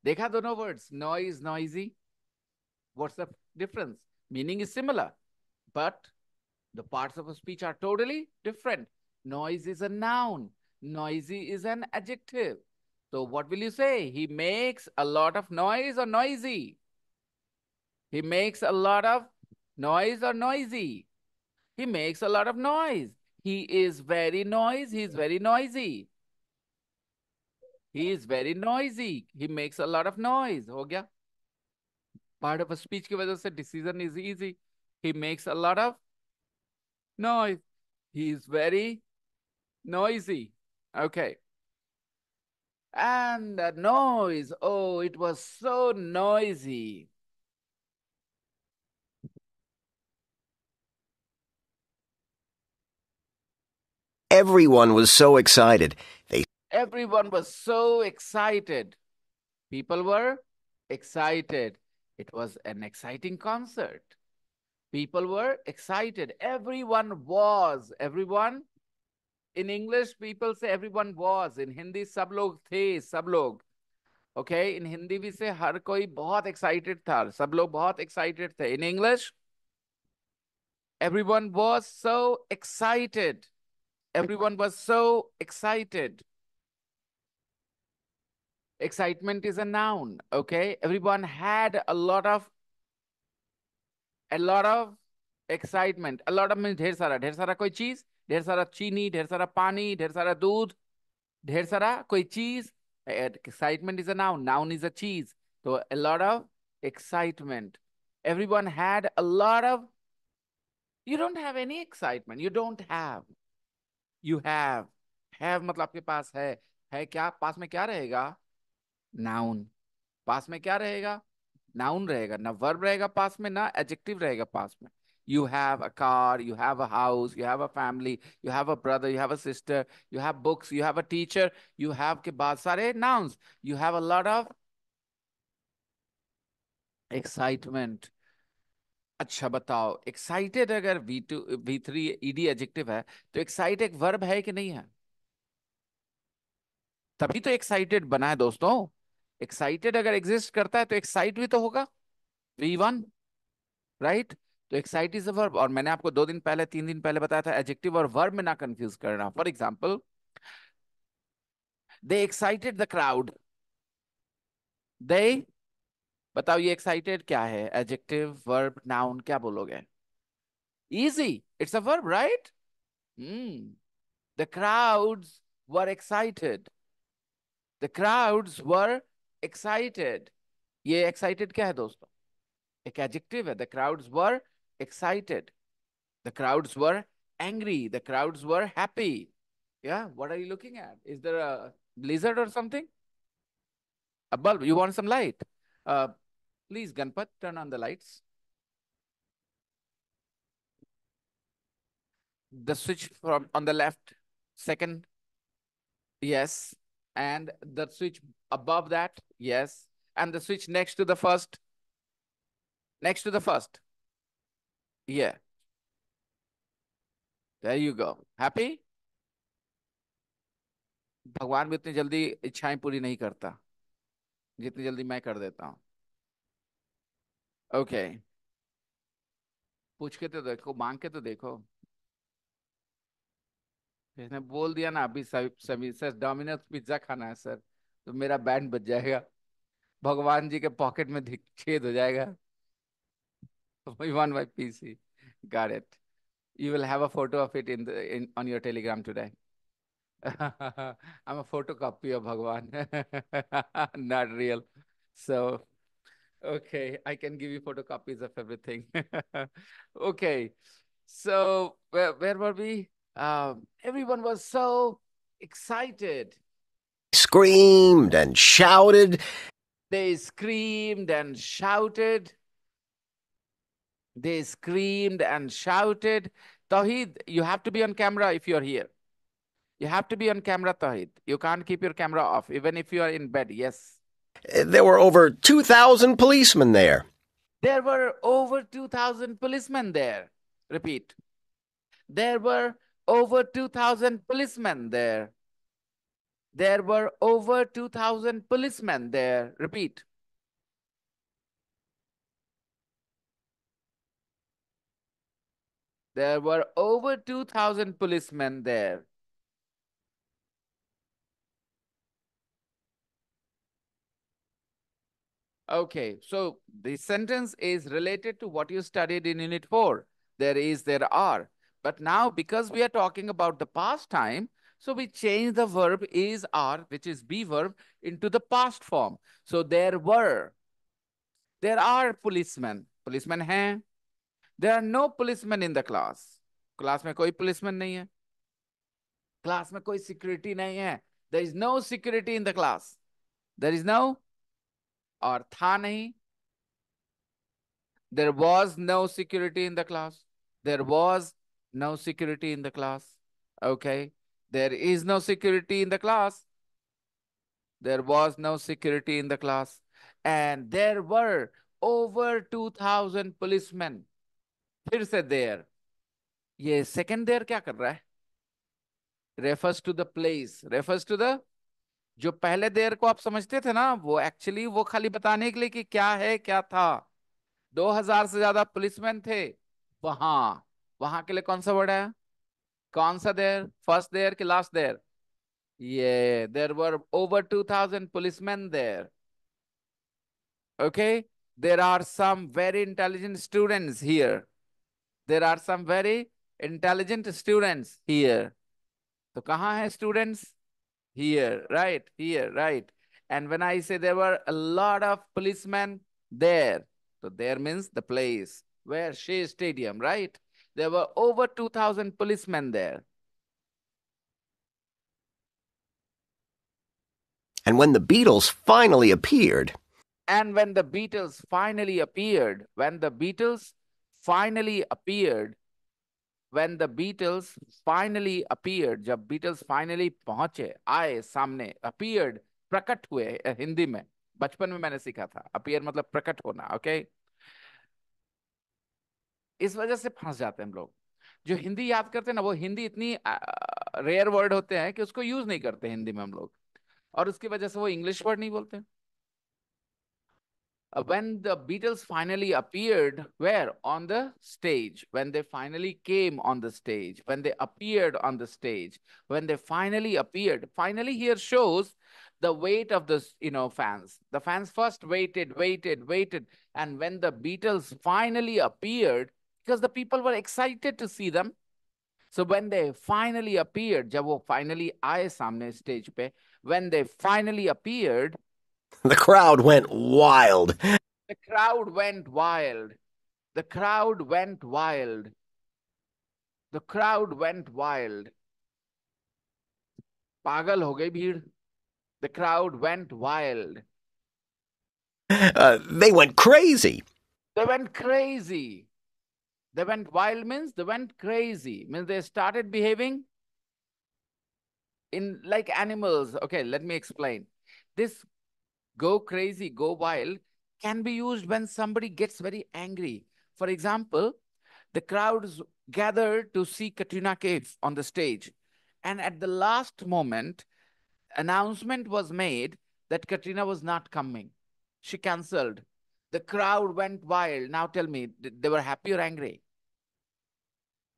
Dekha dono words. Noise, noisy. What's the difference? Meaning is similar. But the parts of a speech are totally different. Noise is a noun. Noisy is an adjective. So what will you say? He makes a lot of noise or noisy? He makes a lot of Noise or noisy? He makes a lot of noise. He is very noisy. He's very noisy. He is very noisy. He makes a lot of noise. हो गया of a speech की वजह से decision is easy. He makes a lot of noise. He is very noisy. Okay. And the noise, oh, it was so noisy. Everyone was so excited. They Everyone was so excited. People were excited. It was an exciting concert. People were excited. Everyone was. Everyone. In English, people say everyone was. In Hindi, sab log थे. sab log. Okay. In Hindi, we say har koi बहुत excited tha. Sab log बहुत excited थे. In English, everyone was so excited everyone was so excited. Excitement is a noun, okay? Everyone had a lot of, a lot of excitement a lot of mean ढेर सारा ढेर सारा कोई चीज ढेर सारा चीनी ढेर सारा पानी ढेर सारा दूध ढेर सारा कोई चीज excitement is a noun noun is a चीज तो a lot of excitement everyone had a lot of you don't have any excitement you don't have you have have मतलब आपके पास है है क्या पास में क्या रहेगा नाउन पास में क्या रहेगा नाउन रहेगा ना वर्ब रहेगा पास में ना एडजेक्टिव रहेगा पास में you have a car you have a house you have a family you have a brother you have a sister you have books you have a teacher you have के बाद सारे nouns you have a lot of excitement अच्छा बताओ excited अगर V two V three ED adjective है तो excite एक verb है कि नहीं है तभी तो एक्साइटेड बना है दोस्तों एक्साइटेड अगर एग्जिस्ट करता है तो एक्साइट भी तो होगा वी वन राइट तो एक्साइट इज अ वर्ब और मैंने आपको दो दिन पहले तीन दिन पहले बताया था एडजेक्टिव और वर्ब में ना कंफ्यूज करना for example they excited the crowd दे बताओ ये एक्साइटेड क्या है एडजेक्टिव वर्ब नाउन क्या बोलोगे easy it's a verb right hmm the crowds were excited the crowds were excited ये एक्साइटेड क्या है दोस्तों एक एडजेक्टिव है the crowds were excited the crowds were angry the crowds were happy या what are you looking at is there a blizzard or something a bulb you want some light uh, Please, Ganpat, turn on the lights. The switch from on the left, second, yes. And the switch above that, yes. And the switch next to the first, next to the first. Yeah. There you go. Happy? भगवान भी इतनी जल्दी इच्छाएं पूरी नहीं करता जितनी जल्दी मैं कर देता हूं ओके okay. पूछ के तो देखो मांग के तो देखो इसने बोल दिया ना अभी सभी सभी सर डोमिनोज पिज्जा खाना है सर तो मेरा बैंड बच जाएगा भगवान जी के पॉकेट में छेद हो जाएगा one by P C it you will have a photo of it in in on your Telegram today I am a photo copy of भगवान not real so Okay, I can give you photocopies of everything. okay, so where, where were we? Um, everyone was so excited. Screamed and shouted. They screamed and shouted. They screamed and shouted. tawhid you have to be on camera if you're here. You have to be on camera, tawhid You can't keep your camera off, even if you are in bed. Yes. There were over 2,000 policemen there. There were over 2,000 policemen there. Repeat. There were over 2,000 policemen there. There were over 2,000 policemen there. Repeat. There were over 2,000 policemen there. Okay, so the sentence is related to what you studied in Unit 4. There is, there are. But now, because we are talking about the past time, so we change the verb is, are, which is be verb, into the past form. So there were. There are policemen. Policemen hain. There are no policemen in the class. Class mein koi policeman nahi hai. Class mein koi security nahi hai. There is no security in the class. There is no और था नहीं there was no security in the class there was no security in the class okay there is no security in the class there was no security in the class and there were over 2000 policemen फिर से there ये second there क्या कर रहा है refers to the place refers to the जो पहले देर को आप समझते थे ना वो एक्चुअली वो खाली बताने के लिए कि क्या है क्या था 2000 से ज्यादा पुलिसमैन थे वहां वहां के लिए कौन सा वर्ड है कौन सा देर फर्स्ट देर की लास्ट देर ये there were over two thousand policemen there okay there are some very intelligent students here there are some very intelligent students here तो कहा है students here, right? Here, right? And when I say there were a lot of policemen there, so there means the place where Shea Stadium, right? There were over 2,000 policemen there. And when the Beatles finally appeared. And when the Beatles finally appeared, when the Beatles finally appeared, when the Beatles finally appeared, जब Beatles finally पहुंचे, आए सामने, appeared, प्रकट हुए हिंदी में, बचपन में मैंने सीखा था, appear मतलब प्रकट होना, Okay? इस वजह से फंस जाते हैं हम लोग जो हिंदी याद करते हैं ना वो हिंदी इतनी रेयर वर्ड होते हैं कि उसको यूज नहीं करते हिंदी में हम लोग और उसकी वजह से वो इंग्लिश वर्ड नहीं बोलते Uh, when the Beatles finally appeared, where? On the stage. When they finally came on the stage, when they appeared on the stage, when they finally appeared. Finally here shows the weight of the you know, fans. The fans first waited, waited, waited. And when the Beatles finally appeared, because the people were excited to see them. So when they finally appeared, जब वो finally आए सामने stage पे, when they finally appeared, The crowd went wild. The crowd went wild. The crowd went wild. The crowd went wild. Pagal हो गई The crowd went wild. Uh, they went crazy. They went crazy. They went wild means they went crazy. Means they started behaving in like animals. Okay, let me explain. This go crazy, go wild can be used when somebody gets very angry. For example, the crowds gathered to see Katrina Kaif on the stage. And at the last moment, announcement was made that Katrina was not coming. She cancelled. The crowd went wild. Now tell me, they were happy or angry?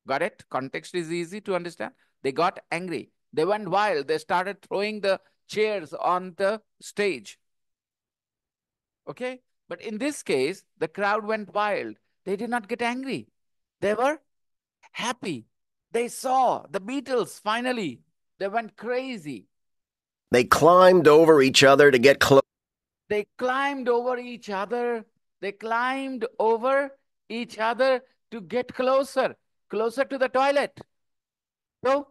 Got it? Context is easy to understand. They got angry. They went wild. They started throwing the chairs on the stage. Okay? But in this case, the crowd went wild. They did not get angry. They were happy. They saw the Beatles finally. They went crazy. They climbed over each other to get close. They climbed over each other. They climbed over each other to get closer, closer to the toilet. So,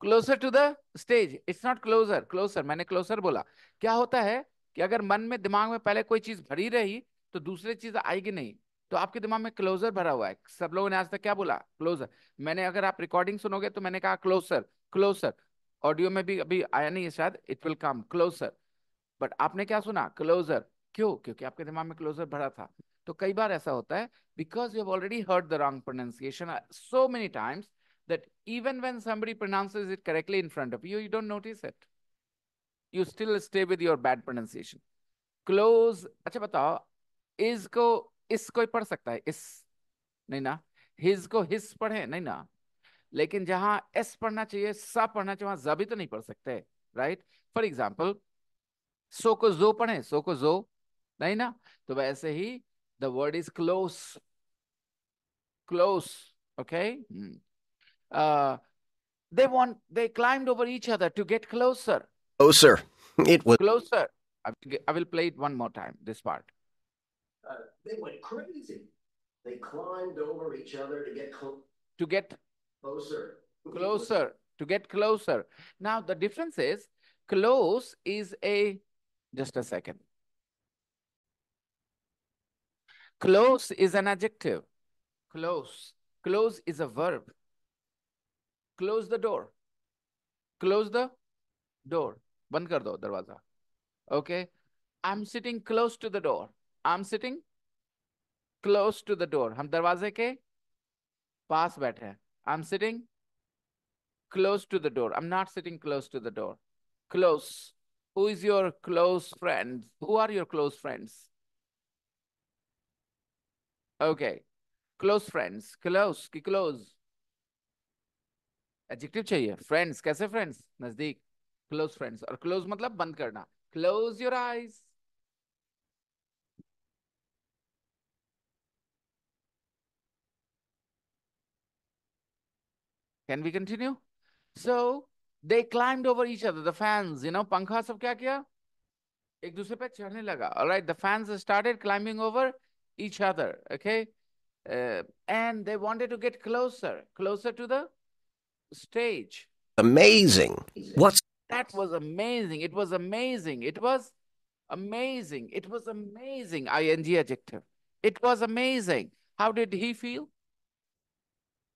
closer to the stage. It's not closer, closer. मैंने closer What happens? कि अगर मन में दिमाग में पहले कोई चीज भरी रही तो दूसरी चीज आएगी नहीं तो आपके दिमाग में क्लोजर भरा हुआ है सब लोगों ने आज तक क्या बोला क्लोजर मैंने अगर आप रिकॉर्डिंग सुनोगे तो मैंने कहा क्लोजर क्लोजर ऑडियो में भी अभी आया नहीं है शायद it will come closer but आपने क्या सुना क्लोजर क्यों क्योंकि आपके दिमाग में क्लोजर भरा था तो कई बार ऐसा होता है because you have already heard the wrong pronunciation so many times that even when somebody pronounces it correctly in front of you you don't notice it you still stay with your bad pronunciation close अच्छा बताओ is को इस कोई पढ़ सकता है इस नहीं ना हिज को हिस पढ़े नहीं ना लेकिन जहां एस पढ़ना चाहिए सा पढ़ना चाहिए वहां भी तो नहीं पढ़ सकते राइट फॉर एग्जाम्पल सो को जो पढ़े सो को जो नहीं ना तो वैसे ही the word is close close okay they want they climbed over each other to get close sir Closer. Oh, it was closer. I will play it one more time, this part. Uh, they went crazy. They climbed over each other to get to get closer. Closer. To get closer. Now the difference is close is a just a second. Close is an adjective. Close. Close is a verb. Close the door. Close the door. बंद कर दो दरवाजा okay I am sitting close to the door I am sitting close to the door हम दरवाजे के पास बैठे हैं I am sitting close to the door I am not sitting close to the door close who is your close friend who are your close friends okay close friends close की close adjective चाहिए friends कैसे friends नजदीक Close friends. Or close मतलब बंद करना close your eyes Can we continue? So they climbed over each other. The fans, you know, पंखा सब क्या किया एक दूसरे पे चढ़ने लगा Alright, the fans started climbing over each other. Okay. Uh, and they wanted to get closer, closer to the stage. Amazing. What's that was amazing. It was amazing. It was amazing. It was amazing. ING adjective. It was amazing. How did he feel?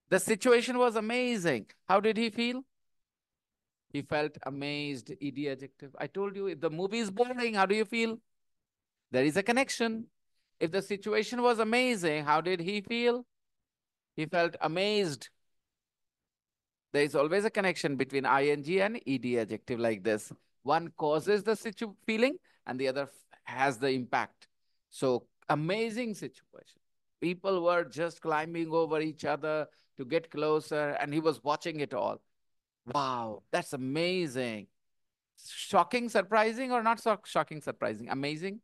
The situation was amazing. How did he feel? He felt amazed. ED adjective. I told you, if the movie is boring, how do you feel? There is a connection. If the situation was amazing, how did he feel? He felt amazed. There is always a connection between ing and ed adjective like this. One causes the situ feeling and the other has the impact. So amazing situation. People were just climbing over each other to get closer and he was watching it all. Wow, that's amazing. Shocking, surprising or not so shocking, surprising? Amazing?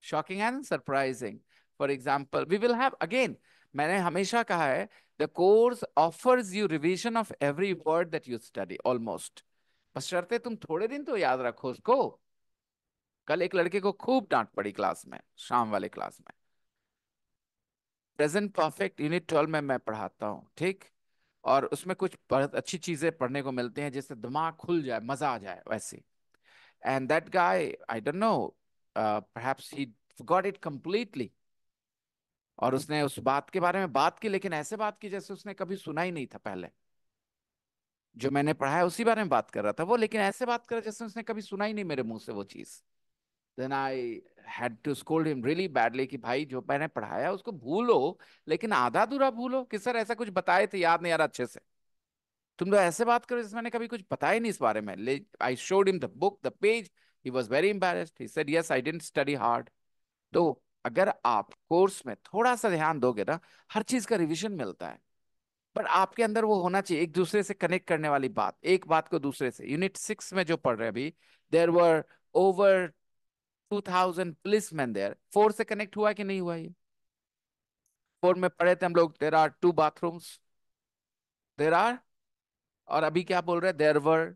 Shocking and surprising. For example, we will have again, मैंने हमेशा कहा है the course offers you revision of every word that you study almost बस शर्ते तुम थोड़े दिन तो याद रखो उसको कल एक लड़के को खूब डांट पड़ी क्लास में शाम वाले क्लास में प्रेजेंट परफेक्ट यूनिट ट्वेल्व में मैं पढ़ाता हूँ ठीक और उसमें कुछ अच्छी चीजें पढ़ने को मिलती हैं जिससे दिमाग खुल जाए मजा आ जाए वैसे and that guy I don't know perhaps he forgot it और उसने उस बात के बारे में बात की लेकिन ऐसे बात की जैसे उसने कभी सुना ही नहीं था पहले जो मैंने पढ़ा है उसी बारे में बात कर रहा था वो लेकिन ऐसे बात कर जैसे उसने कभी सुना ही नहीं मेरे मुंह से वो चीज़ then I had to scold him really badly कि भाई जो मैंने पढ़ाया उसको भूलो लेकिन आधा दूरा भूलो कि सर ऐसा कुछ बताए थे याद नहीं यार अच्छे से तुम लोग ऐसे बात करो जैसे मैंने कभी कुछ बताया नहीं इस बारे में I showed him the book the page he was very embarrassed he said yes I didn't study hard तो अगर आप कोर्स में थोड़ा सा ध्यान दोगे ना हर चीज का रिविजन मिलता है पर आपके अंदर वो होना चाहिए एक दूसरे से कनेक्ट करने वाली बात एक बात को दूसरे से यूनिट सिक्स में जो पढ़ रहे अभी there were over two thousand man therefore से कनेक्ट हुआ कि नहीं हुआ ये फोर में पढ़े थे हम लोग there are two bathrooms there are और अभी क्या बोल रहे हैं there were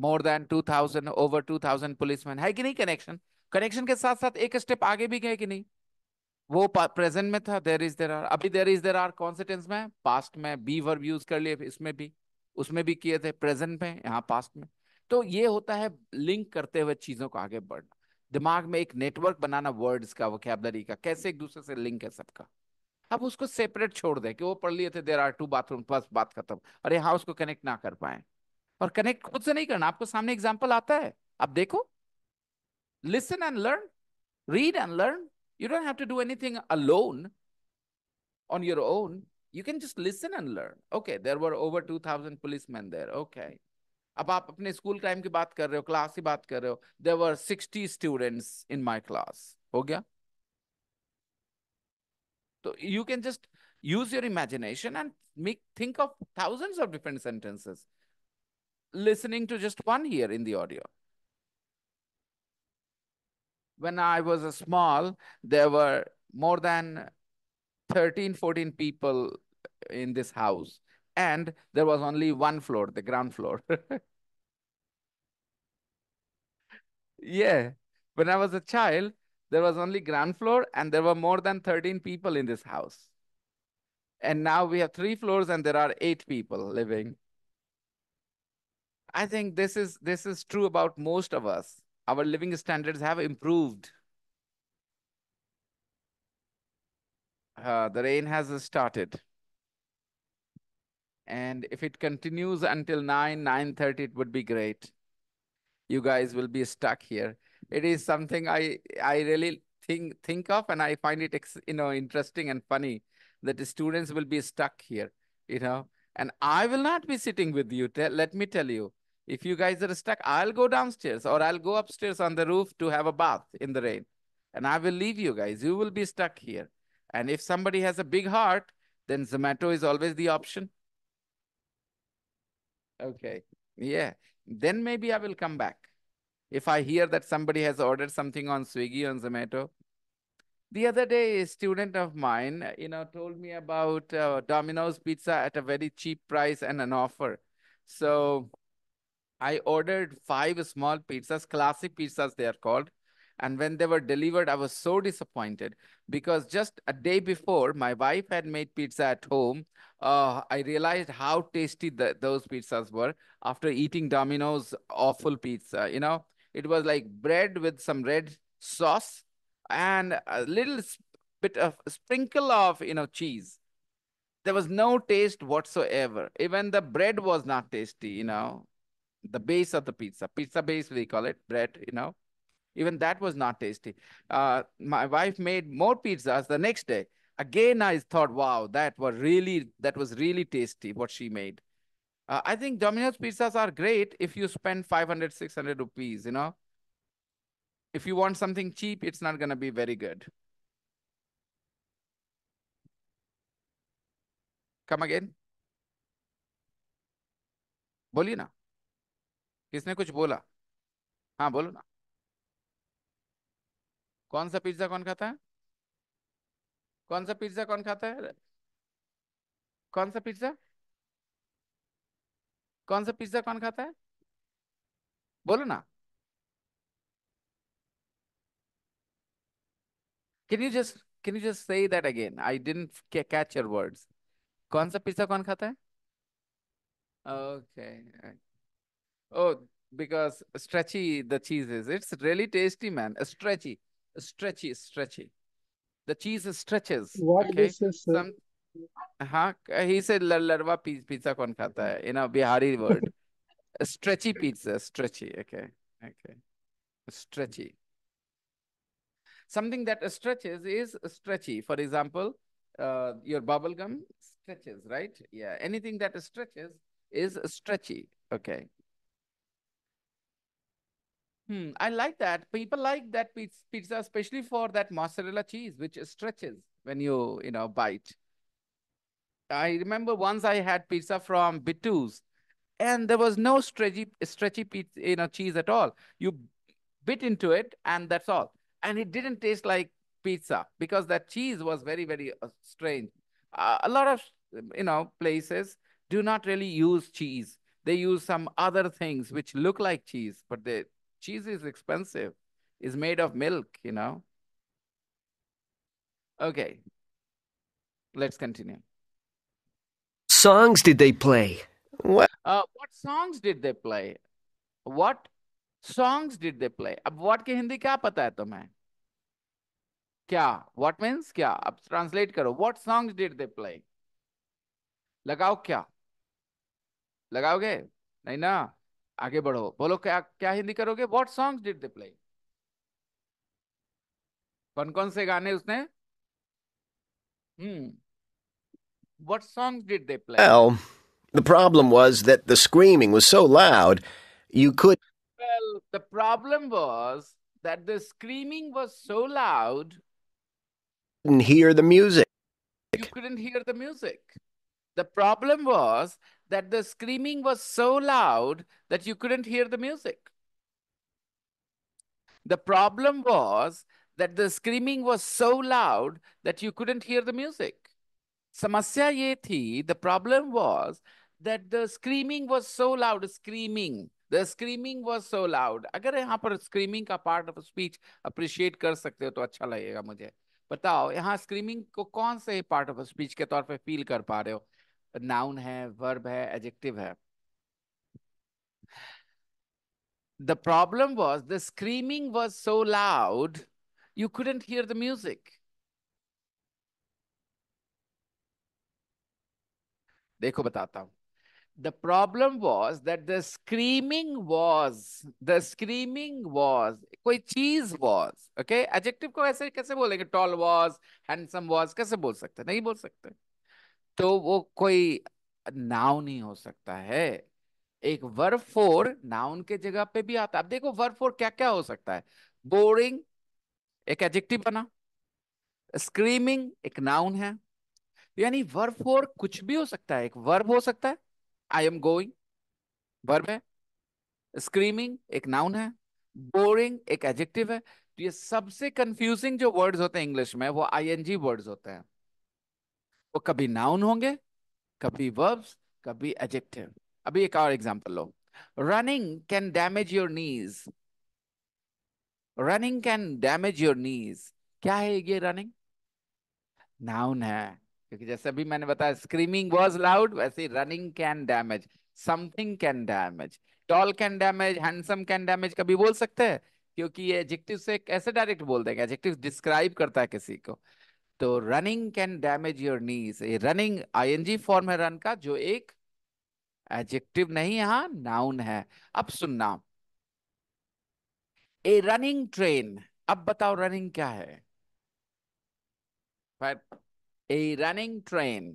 more than two thousand over two thousand policemen है कि नहीं कनेक्शन कनेक्शन के साथ साथ एक स्टेप आगे भी गए कि नहीं वो प्रेजेंट में था देर इज देर आर अभी देर इज देर आर कौन से टेंस में पास्ट में बी वर्ब यूज कर लिए इसमें भी उसमें भी किए थे प्रेजेंट में यहाँ पास्ट में तो ये होता है लिंक करते हुए चीजों को आगे बढ़ना दिमाग में एक नेटवर्क बनाना वर्ड्स का वोकेबलरी का कैसे एक दूसरे से लिंक है सबका अब उसको सेपरेट छोड़ दे कि वो पढ़ लिए थे देर आर टू बाथरूम बस बात खत्म अरे हाँ उसको कनेक्ट ना कर पाए और कनेक्ट खुद से नहीं करना आपको सामने एग्जाम्पल आता है आप देखो Listen and learn. Read and learn. You don't have to do anything alone on your own. You can just listen and learn. Okay, there were over 2,000 policemen there. Okay. अब आप अपने school time की बात कर रहे हो class की बात कर रहे हो There were sixty students in my class. हो गया So you can just use your imagination and make think of thousands of different sentences listening to just one here in the audio when I was a small, there were more than 13, 14 people in this house. And there was only one floor, the ground floor. yeah. When I was a child, there was only ground floor and there were more than 13 people in this house. And now we have three floors and there are eight people living. I think this is this is true about most of us our living standards have improved. Uh, the rain has started. And if it continues until 9, 9.30, it would be great. You guys will be stuck here. It is something I, I really think, think of and I find it you know, interesting and funny that students will be stuck here, you know. And I will not be sitting with you, let me tell you. If you guys are stuck, I'll go downstairs or I'll go upstairs on the roof to have a bath in the rain. And I will leave you guys. You will be stuck here. And if somebody has a big heart, then Zomato is always the option. Okay. Yeah. Then maybe I will come back. If I hear that somebody has ordered something on Swiggy on Zomato. The other day, a student of mine, you know, told me about uh, Domino's pizza at a very cheap price and an offer. So I ordered five small pizzas, classic pizzas they are called. And when they were delivered, I was so disappointed because just a day before, my wife had made pizza at home. Uh, I realized how tasty the, those pizzas were after eating Domino's awful pizza. You know, it was like bread with some red sauce and a little bit of sprinkle of you know cheese there was no taste whatsoever even the bread was not tasty you know the base of the pizza. Pizza base, we call it bread, you know. Even that was not tasty. Uh, my wife made more pizzas the next day. Again, I thought, wow, that was really that was really tasty what she made. Uh, I think Domino's pizzas are great if you spend 500, 600 rupees, you know. If you want something cheap, it's not going to be very good. Come again. Bolina. किसने कुछ बोला हाँ बोलो ना कौन सा pizza कौन खाता है कौन सा पिज्जा कौन खाता है कौन सा पिज्जा कौन सा पिज्जा कौन खाता है बोलो ना can you just can you just say that again I didn't catch your words कौन सा पिज्जा कौन खाता है okay okay. Oh, because stretchy the cheese is. It's really tasty, man. Stretchy, stretchy, stretchy. The cheese stretches. What okay? this is, sir? Some, हाँ ही pizza. लरवा pizza कौन खाता है in Bihari word Stretchy pizza stretchy Okay. Okay Stretchy. something that stretches is stretchy for example uh, your bubble gum stretches right yeah anything that stretches is stretchy okay Hmm, I like that. People like that pizza, especially for that mozzarella cheese, which stretches when you, you know, bite. I remember once I had pizza from Bitu's, and there was no stretchy, stretchy pizza, you know, cheese at all. You bit into it, and that's all. And it didn't taste like pizza because that cheese was very, very uh, strange. Uh, a lot of, you know, places do not really use cheese. They use some other things which look like cheese, but they Cheese is expensive. It's made of milk, you know. Okay. Let's continue. Songs did they play? What? Uh, what songs did they play? What songs did they play? अब what के Hindi? क्या पता है तुम्हें? क्या? What means क्या? अब translate करो. What songs did they play? लगाओ क्या? लगाओगे? नहीं ना? आगे बढ़ो बोलो क्या क्या हिंदी करोगे what song did they play कौन कौन से गाने उसने hmm what songs did they play well the problem was that the screaming was so loud you could well the problem was that the screaming was so loud you couldn't hear the music you couldn't hear the music the problem was that the screaming was so loud that you couldn't hear the music. The problem was that the screaming was so loud that you couldn't hear the music. Samasya ye thi, the problem was that the screaming was so loud, screaming. The screaming was so loud. अगर यहाँ पर screaming का part of speech appreciate कर सकते हो तो अच्छा लगेगा मुझे बताओ यहाँ screaming को कौन से पार्ट ऑफ speech के तौर पे फील कर पा रहे हो नाउन है वर्ब है एजेक्टिव है the problem was the screaming was so loud you couldn't hear the music देखो बताता हूं the problem was that the screaming was the screaming was कोई चीज वॉज ओके एजेक्टिव को ऐसे कैसे बोलेंगे टॉल वॉज हैंडसम वॉज कैसे बोल सकते नहीं बोल सकते तो वो कोई नाउन ही हो सकता है एक वर्ब फोर नाउन के जगह पे भी आता है अब देखो वर्ब फोर क्या क्या हो सकता है बोरिंग एक एडजेक्टिव बना स्क्रीमिंग एक नाउन है यानी वर्ब फोर कुछ भी हो सकता है एक वर्ब हो सकता है आई एम गोइंग वर्ब है स्क्रीमिंग एक नाउन है बोरिंग एक एडजेक्टिव है तो ये सबसे कंफ्यूजिंग जो वर्ड्स होते हैं इंग्लिश में वो आई जी वर्ड्स होते हैं वो कभी नाउन होंगे कभी वर्ब्स कभी एडजेक्टिव अभी एक और एग्जांपल लो running can damage your knees running can damage your knees क्या है ये रनिंग नाउन है क्योंकि जैसे अभी मैंने बताया स्क्रीमिंग वॉज लाउड वैसे running can damage something can damage tall can damage handsome can damage कभी बोल सकते हैं क्योंकि ये एडजेक्टिव से कैसे डायरेक्ट बोल देगा एडजेक्टिव डिस्क्राइब करता है किसी को तो running can damage your knees ये रनिंग आईएनजी फॉर्म है रन का जो एक एडजेक्टिव नहीं यहां नाउन है अब सुनना ए रनिंग ट्रेन अब बताओ रनिंग क्या है ए रनिंग ट्रेन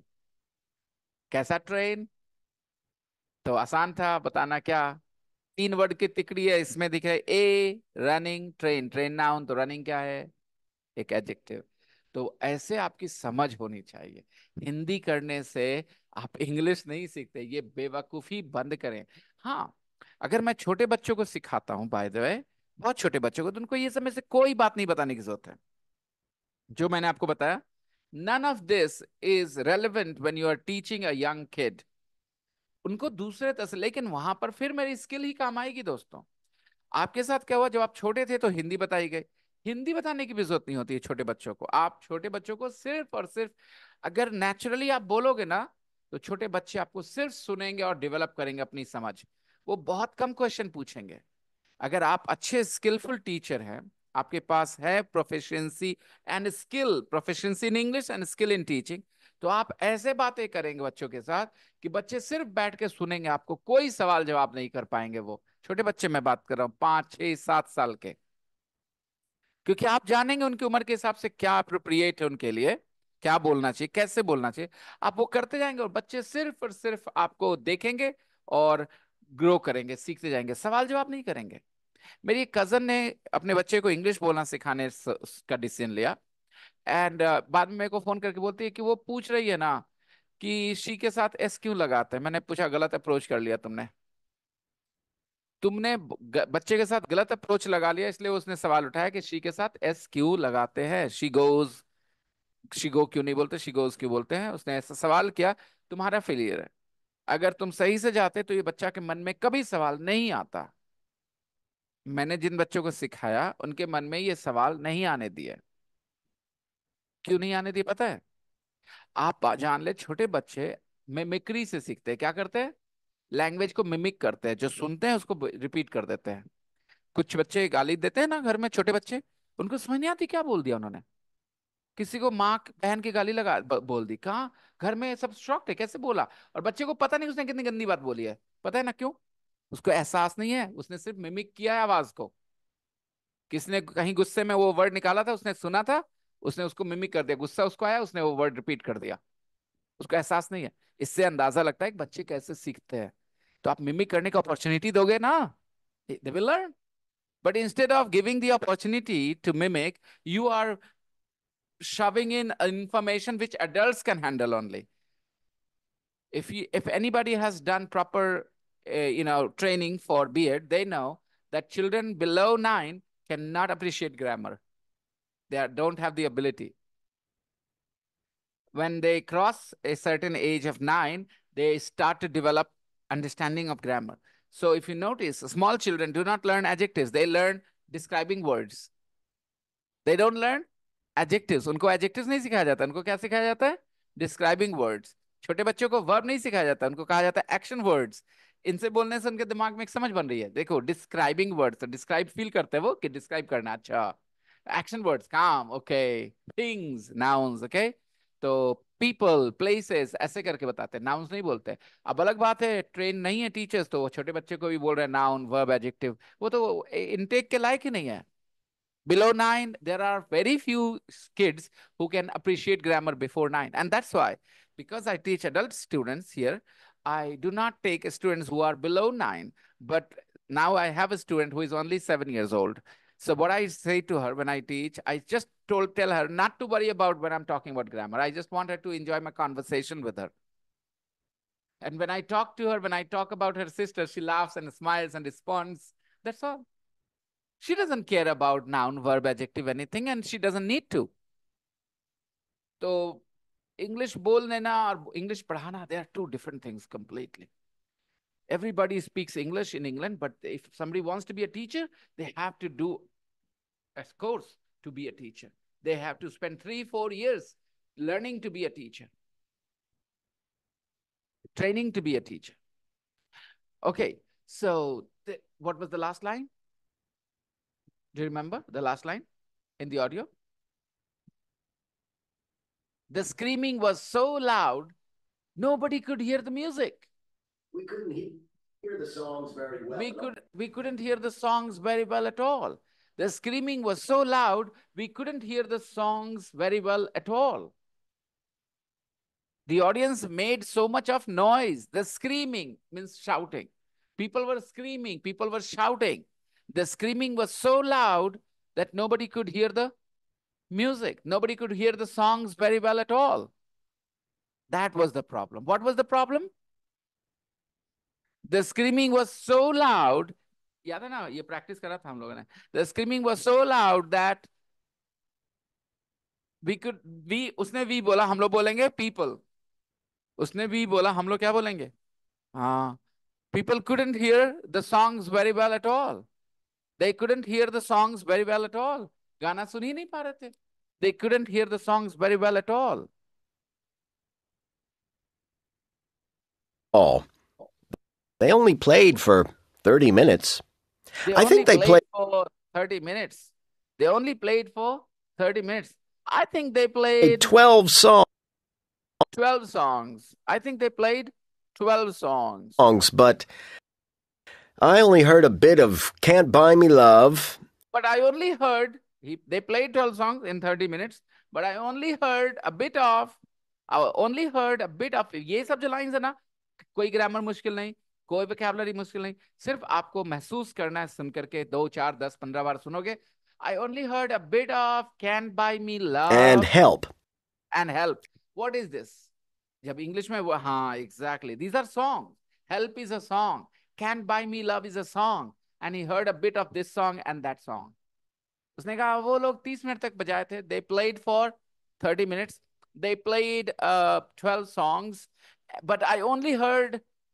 कैसा ट्रेन तो आसान था बताना क्या तीन वर्ड की तिकड़ी है इसमें दिख रहा है a running train train noun तो रनिंग क्या है एक एडजेक्टिव तो ऐसे आपकी समझ होनी चाहिए हिंदी करने से आप इंग्लिश नहीं सीखते ये बेवकूफ़ी बंद करें हाँ अगर मैं छोटे बच्चों को सिखाता हूँ बाय द वे बहुत छोटे बच्चों को तो उनको ये समय से कोई बात नहीं बताने की जरूरत है जो मैंने आपको बताया none of this is relevant when you are teaching a young kid उनको दूसरे तरह से लेकिन वहां पर फिर मेरी स्किल ही काम आएगी दोस्तों आपके साथ क्या हुआ जब आप छोटे थे तो हिंदी बताई गई हिंदी बताने की भी जरूरत नहीं होती है छोटे बच्चों को आप छोटे बच्चों को सिर्फ और सिर्फ अगर नेचुरली आप बोलोगे ना तो छोटे बच्चे आपको सिर्फ सुनेंगे और डेवलप करेंगे अपनी समझ वो बहुत कम क्वेश्चन पूछेंगे अगर आप अच्छे स्किलफुल टीचर हैं आपके पास है proficiency and skill proficiency in English and skill in teaching तो आप ऐसे बातें करेंगे बच्चों के साथ कि बच्चे सिर्फ बैठ के सुनेंगे आपको कोई सवाल जवाब नहीं कर पाएंगे वो छोटे बच्चे मैं बात कर रहा हूँ पाँच छः सात साल के क्योंकि आप जानेंगे उनकी उम्र के हिसाब से क्या अप्रोप्रिएट है उनके लिए क्या बोलना चाहिए कैसे बोलना चाहिए आप वो करते जाएंगे और बच्चे सिर्फ और सिर्फ आपको देखेंगे और ग्रो करेंगे सीखते जाएंगे सवाल जवाब नहीं करेंगे मेरी कजन ने अपने बच्चे को इंग्लिश बोलना सिखाने का डिसीजन लिया एंड uh, बाद में मेरे को फोन करके बोलती है कि वो पूछ रही है ना कि शी के साथ एस क्यों लगाते हैं मैंने पूछा गलत अप्रोच कर लिया तुमने तुमने बच्चे के साथ गलत अप्रोच लगा लिया इसलिए उसने सवाल उठाया कि शी के साथ एस क्यू लगाते हैं शी गोज शी गो क्यों नहीं बोलते शी गोज क्यों बोलते हैं उसने ऐसा सवाल किया तुम्हारा फेलियर है अगर तुम सही से जाते तो ये बच्चा के मन में कभी सवाल नहीं आता मैंने जिन बच्चों को सिखाया उनके मन में ये सवाल नहीं आने दिए क्यों नहीं आने दिए पता है आप जान ले छोटे बच्चे मिमिक्री से सीखते क्या करते हैं लैंग्वेज को मिमिक करते हैं जो हम्म। सुनते हैं उसको रिपीट कर देते हैं कुछ बच्चे गाली देते हैं ना घर में छोटे बच्चे उनको समझ नहीं आती क्या बोल दिया उन्होंने किसी को माँ बहन की गाली लगा बोल दी कहा घर में सब शौक है कैसे बोला और बच्चे को पता नहीं उसने कितनी गंदी बात बोली है पता है ना क्यों उसको एहसास नहीं है उसने सिर्फ मिमिक किया है आवाज को किसने कहीं गुस्से में वो वर्ड निकाला था उसने सुना था उसने उसको मिमिक कर दिया गुस्सा उसको आया उसने वो वर्ड रिपीट कर दिया उसको एहसास नहीं है इससे अंदाजा लगता है कि बच्चे कैसे सीखते हैं तो आप मिमिक करने का अपॉर्चुनिटी दोगे ना they will learn but instead of giving they will learn but instead of giving the opportunity to mimic you are shoving in information which adults can handle only. If you, if anybody has done proper, eh, you know, training for beard, they know that children below nine cannot appreciate grammar. They don't have the ability. when they cross a certain age of nine, they start to develop understanding of grammar. So if you notice, small children do not learn adjectives. They learn describing words. They don't learn adjectives. Unko adjectives nahi सिखाया jata. Unko kya सिखाया jata? Describing words. Chote बच्चों ko verb nahi सिखाया jata. Unko kaha jata action words. इनसे बोलने से उनके दिमाग में एक समझ बन रही है देखो डिस्क्राइबिंग वर्ड्स तो डिस्क्राइब फील करते हैं वो कि डिस्क्राइब करना अच्छा एक्शन वर्ड्स काम ओके थिंग्स नाउंस ओके तो पीपल प्लेसेस ऐसे करके बताते हैं नाउन्स नहीं बोलते अब अलग बात है ट्रेन नहीं है टीचर्स तो छोटे बच्चे को भी बोल रहे हैं नाउन वर्ब एडजेक्टिव वो तो इनटेक के लायक ही नहीं है below nine there are very few kids who can appreciate grammar before nine and that's why because I teach adult students here I do not take students who are below nine but now I have student who is only seven years old So what I say to her when I teach, I just told tell her not to worry about when I'm talking about grammar. I just want her to enjoy my conversation with her. And when I talk to her, when I talk about her sister, she laughs and smiles and responds. That's all. She doesn't care about noun, verb, adjective, anything, and she doesn't need to. So English bol or English prahana, they are two different things completely. Everybody speaks English in England, but if somebody wants to be a teacher, they have to do a course to be a teacher. They have to spend three, four years learning to be a teacher, training to be a teacher. Okay, so what was the last line? Do you remember the last line in the audio? The screaming was so loud, nobody could hear the music we couldn't he hear the songs very well. We could we couldn't hear the songs very well at all. The screaming was so loud we couldn't hear the songs very well at all. The audience made so much of noise. The screaming means shouting. People were screaming. People were shouting. The screaming was so loud that nobody could hear the music. Nobody could hear the songs very well at all. That was the problem. What was the problem? The screaming was so loud. याद है ना ये practice करा था हम लोगों ने the screaming was so loud that we could we उसने वी बोला हम लोग बोलेंगे पीपल उसने भी बोला हम लोग क्या बोलेंगे हाँ people couldn't hear the songs very well at all they couldn't hear the songs very well at all गाना सुन ही नहीं पा रहे they couldn't hear the songs very well at all oh they only played for 30 minutes. They I think they played, played for 30 minutes. They only played for 30 minutes. I think they played 12 songs. 12 songs. I think they played 12 songs. Songs, but I only heard a bit of Can't Buy Me Love. But I only heard he, they played 12 songs in 30 minutes, but I only heard a bit of I only heard a bit of Ye sab जो lines है na? Koi grammar मुश्किल nahi. कोई vocabulary मुश्किल नहीं सिर्फ आपको महसूस करना है सुन करके दो चार दस पंद्रह बार सुनोगे I only heard a bit of can buy me love and help and help what is this जब इंग्लिश में हाँ exactly these are song help is a song can buy me love is a song and he heard a bit of this song and that song उसने कहा वो लोग तीस minute तक बजाए थे they played for thirty minutes they played twelve songs but I only heard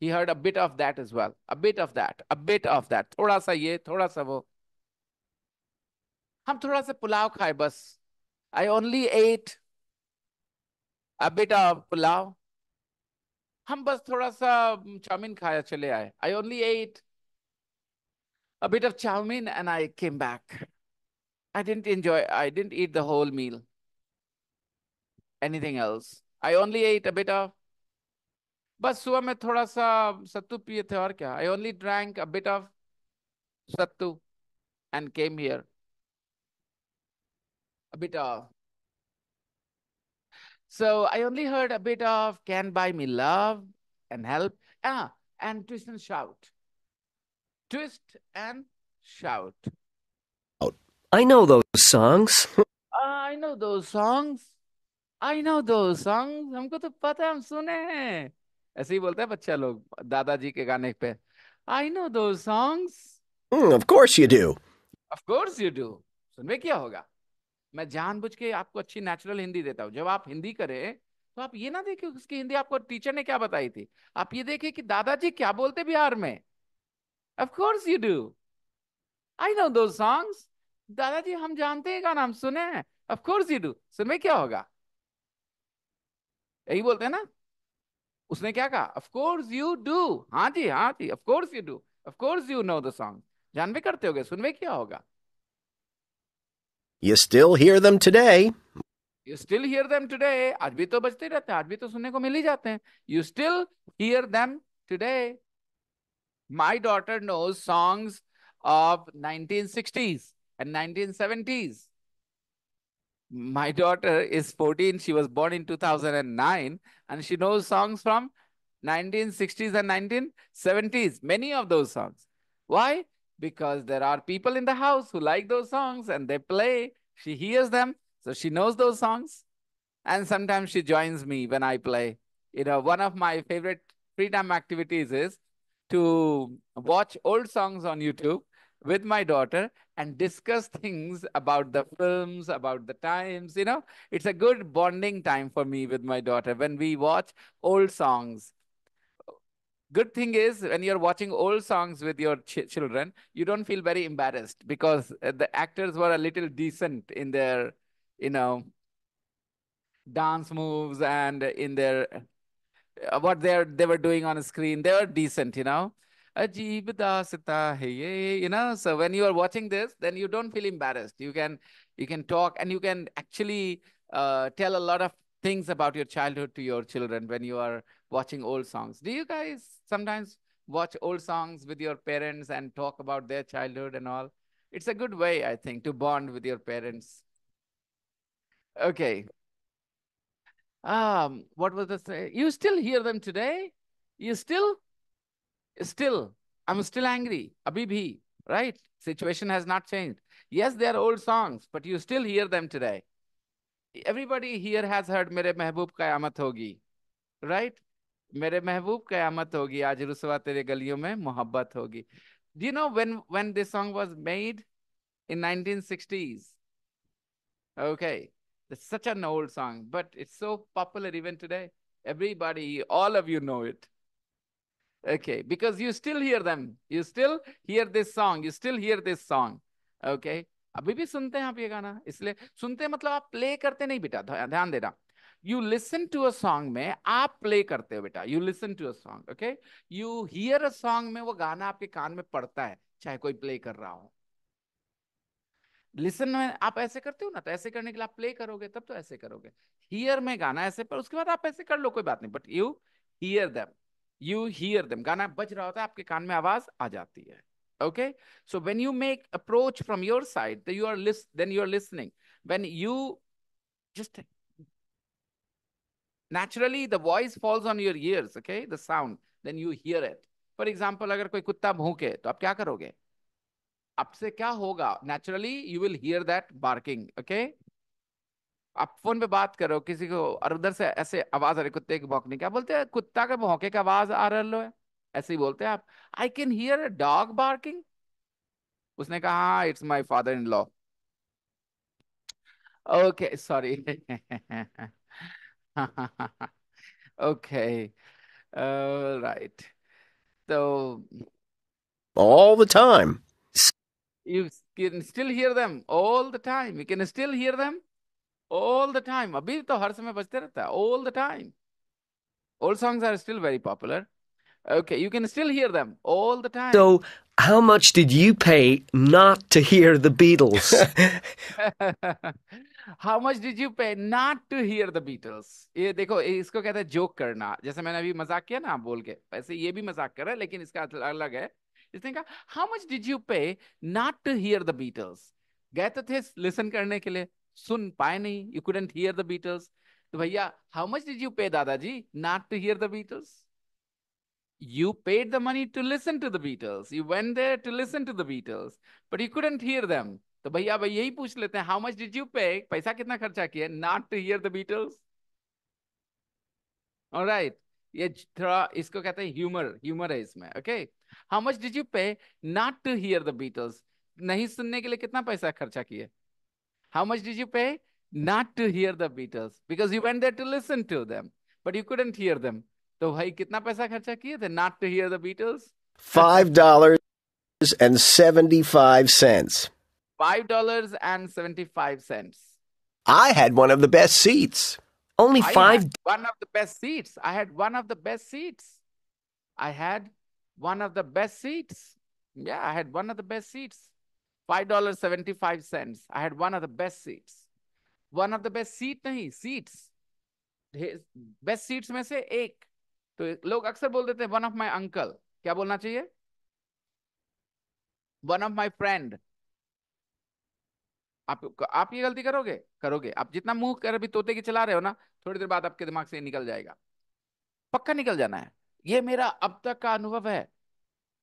he heard a bit of that as well. A bit of that, a bit of that. थोड़ा सा ये, थोड़ा सा वो. हम थोड़ा सा पुलाव खाए बस. I only ate a bit of pulao. हम बस थोड़ा सा चाउमीन खाया चले आए. I only ate a bit of chowmin and I came back. I didn't enjoy, I didn't eat the whole meal. Anything else. I only ate a bit of बस सुबह में थोड़ा सा सत्तू पिए थे और क्या I only drank a a bit of. So I only heard a bit of can buy me love and help. Ah, and twist and shout. Twist and shout. Oh, I know those songs. Ah, I know those songs. I know those songs. हमको तो पता हम सुने हैं ऐसे ही बोलते हैं बच्चा लोग दादाजी के गाने पे I know two songs of course you do of course you do सुनवे क्या होगा मैं जानबूझ के आपको अच्छी नेचुरल हिंदी देता हूँ जब आप हिंदी करें तो आप ये ना देखें उसकी हिंदी आपको टीचर ने क्या बताई थी आप ये देखें कि दादाजी क्या बोलते बिहार में of course you do I know two songs दादाजी हम जानते हैं गाना हम सुने हैं ऑफ कोर्स यू डू सुनवे क्या होगा यही बोलते हैं ना उसने क्या कहा ऑफ कोर्स यू डू हाँ जी हाँ जी of course you do of course you know the song जान भी करते होगे सुन भी क्या होगा You still hear them today. You still hear them today. आज भी तो बजते रहते हैं आज भी तो सुनने को मिल ही जाते हैं You still hear them today. My daughter knows songs of 1960s and 1970s. My daughter is 14. She was born in 2009 and she knows songs from 1960s and 1970s, many of those songs. Why? Because there are people in the house who like those songs and they play. She hears them, so she knows those songs. And sometimes she joins me when I play. You know, one of my favorite free time activities is to watch old songs on YouTube with my daughter and discuss things about the films, about the times. You know, it's a good bonding time for me with my daughter when we watch old songs. Good thing is when you're watching old songs with your ch children, you don't feel very embarrassed because uh, the actors were a little decent in their, you know, dance moves and in their uh, what they they were doing on a screen. They were decent, you know. Ajib dasita hai. You know, so when you are watching this, then you don't feel embarrassed. You can you can talk and you can actually uh, tell a lot of things about your childhood to your children when you are watching old songs. Do you guys sometimes watch old songs with your parents and talk about their childhood and all? It's a good way, I think, to bond with your parents. Okay. Um, what was say? You still hear them today? You still Still, I'm still angry. Abhi bhi, right? Situation has not changed. Yes, they are old songs, but you still hear them today. Everybody here has heard Mere Mehboob Kayamat Hogi, right? Mere Mehboob Kayamat Hogi, Aaj Ruswa Tere Galiyon Mein Mohabbat Hogi. Do you know when, when this song was made? In 1960s. Okay. It's such an old song, but it's so popular even today. Everybody, all of you know it. Okay, because you still hear them. You still hear this song. You still hear this song. Okay, अभी भी सुनते हैं आप ये गाना इसलिए सुनते हैं मतलब आप प्ले करते नहीं बेटा ध्यान देना you listen to a song में आप प्ले करते हो बेटा you listen to a song okay you hear a song में वो गाना आपके कान में पड़ता है चाहे कोई प्ले कर रहा हो लिसन में आप ऐसे करते हो ना तो ऐसे करने के लिए आप प्ले करोगे तब तो ऐसे करोगे हियर में गाना ऐसे पर उसके बाद आप ऐसे कर लो कोई बात नहीं but you hear them you hear them गाना बज रहा होता है आपके कान में आवाज आ जाती है okay so when you make approach from your side you are then you are listening when you just naturally the voice falls on your ears okay the sound then you hear it for example अगर कोई कुत्ता भूखे तो आप क्या करोगे आपसे क्या होगा naturally you will hear that barking okay आप फोन पे बात करो किसी को और उधर से ऐसे आवाज आ रही कुत्ते की भौंकने की आप बोलते हैं कुत्ता के भौंके का आवाज आ रहा है ऐसे ही बोलते हैं आप I can hear a dog barking उसने कहा हाँ it's my father in law okay sorry okay right तो all the time you can still hear them all the time you can still hear them all the time. Abhi to har samay bajte rehta all the time. Old songs are still very popular. Okay, you can still hear them all the time. So, how much did you pay not to hear the Beatles? how much did you pay not to hear the Beatles? ये देखो इसको कहते हैं joke करना जैसे मैंने अभी मजाक किया ना बोल के वैसे ये भी मजाक कर रहा है लेकिन इसका अलग है इसने कहा how much did you pay not to hear the Beatles गए तो थे लिसन करने के लिए सुन पाए नहीं you couldn't hear the Beatles तो भैया how much did you pay दादाजी not to hear the Beatles you paid the money to listen to the Beatles. You went there to listen to the Beatles, but you couldn't hear them. तो भैया भाई यही पूछ लेते हैं how much did you पे पैसा कितना खर्चा किया not to hear the Beatles right ये थोड़ा इसको कहते हैं ह्यूमर ह्यूमर है इसमें okay how much did you pay not to hear the Beatles नहीं सुनने के लिए कितना पैसा खर्चा किया How much did you pay? Not to hear the Beatles, because you went there to listen to them, but you couldn't hear them. So, bhai, kitna paisa kharcha kiye the not to hear the Beatles? Five dollars and seventy-five cents. Five dollars and seventy-five cents. I had one of the best seats. Only I five. one of the best seats. I had one of the best seats. I had one of the best seats. Yeah, I had one of the best seats. $5.75. I had one of the best seats. One of the best seat nahi, seats. Best seats mein se ek. तो log aksar bol dete, one of my uncle. Kya bolna chahiye? One of my friend. आप आप ये गलती करोगे करोगे आप जितना मुंह कर अभी तोते की चला रहे हो ना थोड़ी देर बाद आपके दिमाग से निकल जाएगा पक्का निकल जाना है ये मेरा अब तक का अनुभव है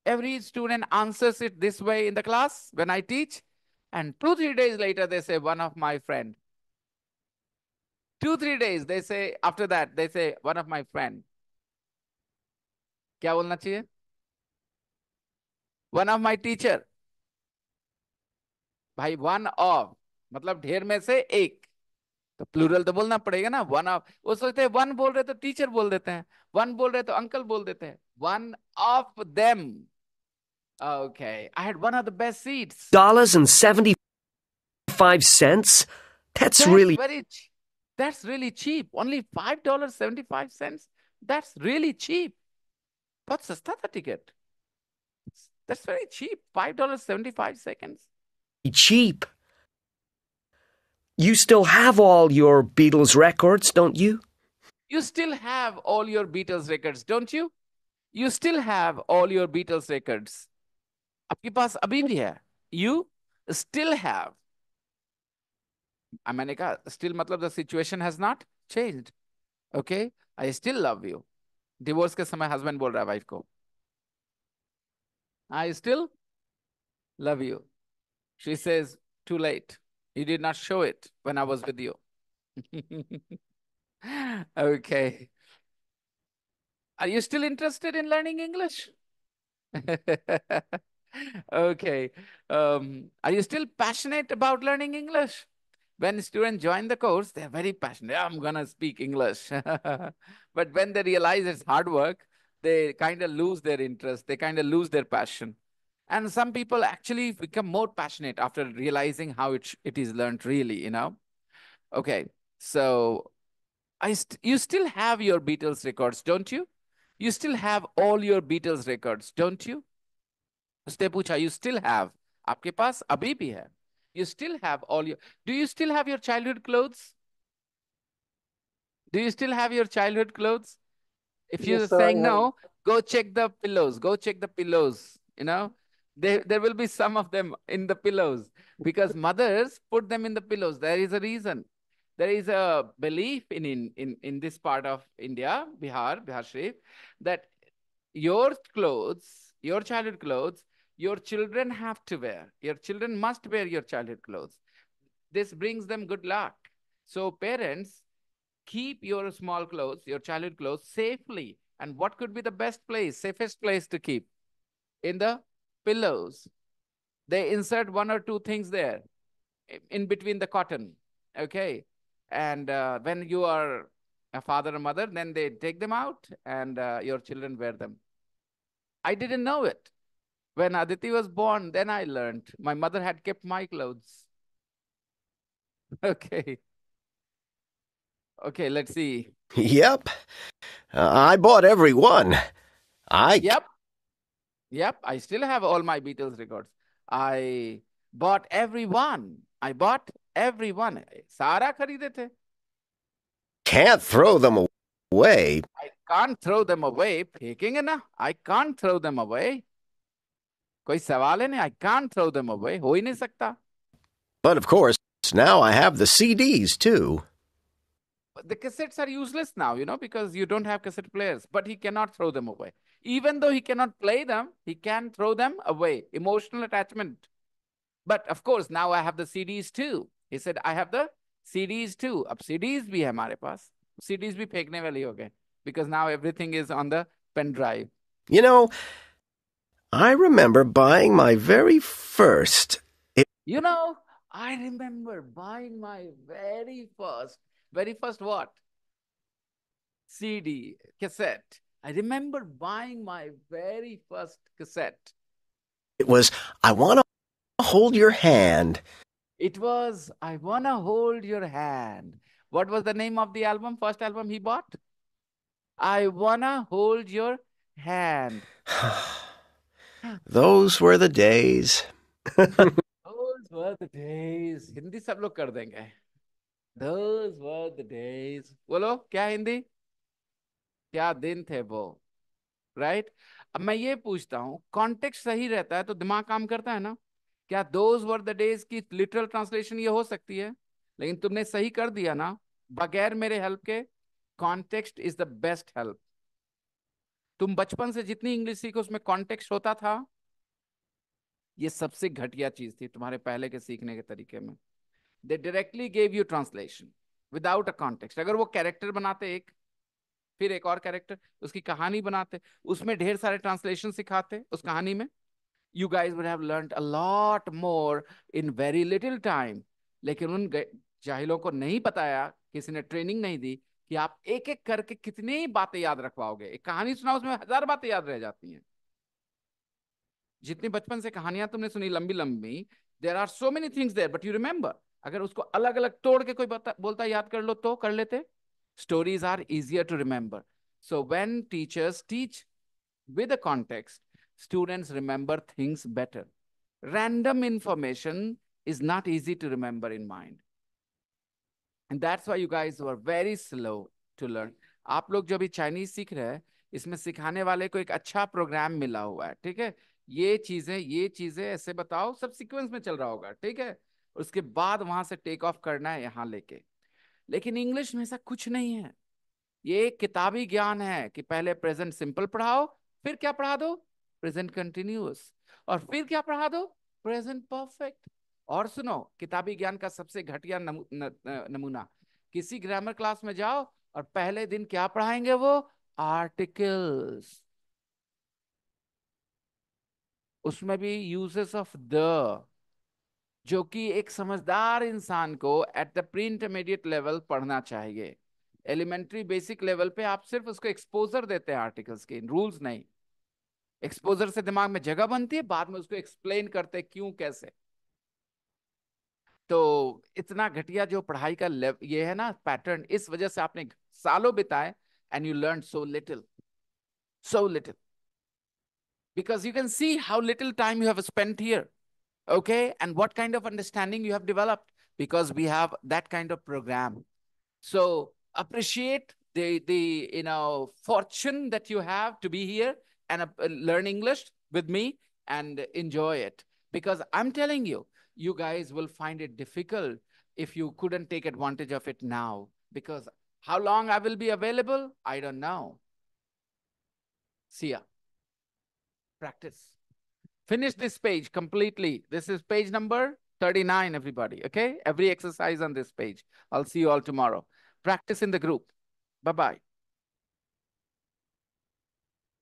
every student answers it this way in the class when I teach. And two, three days later, they say, one of my friend. Two, three days, they say, after that, they say, one of my friend. Kya bolna chahiye? One of my teacher. भाई one of. Matlab, dher mein se ek. तो plural तो बोलना पड़ेगा ना one of वो सोचते हैं one बोल रहे तो टीचर बोल देते हैं वन बोल रहे तो अंकल बोल देते हैं one of them Okay, I had one of the best seats. Dollars and seventy-five cents. That's, That's really very. that's really cheap. Only five dollars seventy-five cents. That's really cheap. What's the stater ticket. That's very cheap. Five dollars seventy-five seconds. Cheap. You still have all your Beatles records, don't you? You still have all your Beatles records, don't you? You still have all your Beatles records. आपके पास अभी भी है you still have मैंने कहा still मतलब the situation has not changed okay I still love you divorce के समय हस्बैंड बोल रहा है वाइफ को I still love you she says too late you did not show it when I was with you. okay. Are you still interested in learning English? okay. Um, are you still passionate about learning English? When students join the course, they're very passionate. I'm going to speak English. but when they realize it's hard work, they kind of lose their interest. They kind of lose their passion. And some people actually become more passionate after realizing how it, it is learned really, you know? Okay, so I st you still have your Beatles records, don't you? You still have all your Beatles records, don't you? You still have. Still have आपके पास अभी भी है you still have all your do you still have your childhood clothes Do you still have your childhood clothes? If you're saying no, go check the pillows. Go check the pillows. You know, there, there will be some of them in the pillows because mothers put them in the pillows. There is a reason. There is a belief in, in, in, in this part of India, Bihar, Bihar Sharif, that your clothes, your childhood clothes, your children have to wear. Your children must wear your childhood clothes. This brings them good luck. So parents, keep your small clothes, your childhood clothes safely. And what could be the best place, safest place to keep? In the pillows. They insert one or two things there in between the cotton. Okay. And uh, when you are a father or mother, then they take them out and uh, your children wear them. I didn't know it. When Aditi was born, then I learned. My mother had kept my clothes. Okay. Okay, let's see. Yep. Uh, I bought every one. I. Yep. Yep. I still have all my Beatles records. I bought every one. I bought every one. Sara kharide Can't throw them away. I can't throw them away. Picking na. I can't throw them away. कोई सवाल है नहीं I can't हो ही नहीं सकता But of course, now I have the CDs too. the cassettes are useless now, you know, because you don't have cassette players, but he cannot throw them away. Even though he cannot play them, he can throw them away. Emotional attachment. But of course, now I have the CDs too. He said, I have the CDs too. Ab CDs bhi hai hamare paas. CDs bhi phekne wali ho Because now everything is on the pen drive. You know, I remember buying my very first. You know, I remember buying my very first, very first what? CD, cassette. I remember buying my very first cassette. It was, I want to hold your hand. It was, I want to hold your hand. What was the name of the album, first album he bought? I want to hold your hand. Those were the days. Those were the days. Hindi सब लोग कर देंगे. Those were the days. बोलो क्या हिंदी? क्या दिन थे वो? Right? अब मैं ये पूछता हूँ कॉन्टेक्स्ट सही रहता है तो दिमाग काम करता है ना क्या दोज वर द डेज की लिटरल ट्रांसलेशन ये हो सकती है लेकिन तुमने सही कर दिया ना बगैर मेरे हेल्प के context is the best help तुम बचपन से जितनी इंग्लिश सीखो उसमें कॉन्टेक्स्ट होता था ये सबसे घटिया चीज थी तुम्हारे पहले के सीखने के तरीके में they directly gave you translation without a context अगर वो कैरेक्टर बनाते एक फिर एक और कैरेक्टर उसकी कहानी बनाते उसमें ढेर सारे ट्रांसलेशन सिखाते उस कहानी में you guys would have a lot more in very little time लेकिन उन जाहिलों को नहीं बताया किसी ने ट्रेनिंग नहीं दी कि आप एक एक करके कितनी ही बातें याद रखवाओगे एक कहानी सुना उसमें हजार बातें याद रह जाती हैं जितनी बचपन से कहानियां तुमने सुनी लंबी लंबी there are so many things there but you remember अगर उसको अलग अलग तोड़ के कोई बोलता याद कर लो तो कर लेते stories are easier to remember so when teachers teach with context students remember things better random information is not easy to remember in mind and that's why you guys were very slow to learn आप लोग जो भी Chinese सीख रहे हैं इसमें सिखाने वाले को एक अच्छा प्रोग्राम मिला हुआ है ठीक है ये चीजें ये चीजें ऐसे बताओ सब सिक्वेंस में चल रहा होगा ठीक है उसके बाद वहां से टेक ऑफ करना है यहाँ लेके लेकिन इंग्लिश में ऐसा कुछ नहीं है ये एक किताबी ज्ञान है कि पहले प्रेजेंट सिंपल पढ़ाओ फिर क्या पढ़ा दो प्रेजेंट कंटिन्यूस और फिर क्या पढ़ा दो प्रेजेंट परफेक्ट और सुनो किताबी ज्ञान का सबसे घटिया नमू, न, न, नमूना किसी ग्रामर क्लास में जाओ और पहले दिन क्या पढ़ाएंगे वो आर्टिकल्स उसमें भी यूजेस ऑफ द जो कि एक समझदार इंसान को at the pre intermediate level पढ़ना चाहिए एलिमेंट्री बेसिक लेवल पे आप सिर्फ उसको एक्सपोजर देते हैं आर्टिकल्स के रूल्स नहीं एक्सपोजर से दिमाग में जगह बनती है बाद में उसको एक्सप्लेन करते क्यों कैसे So, इतना घटिया जो पढ़ाई का ये है ना पैटर्न इस वजह से आपने सालों बिताए and you learn so little so little because you can see how little time you have spent here, okay? And what kind of understanding you have developed because we have that kind of program. So appreciate the, the you know, fortune that you have to be here and uh, learn English with me and enjoy it. Because I'm telling you, you guys will find it difficult if you couldn't take advantage of it now because how long I will be available, I don't know. See ya. Practice. Finish this page completely. This is page number 39, everybody, okay? Every exercise on this page. I'll see you all tomorrow. Practice in the group. Bye-bye.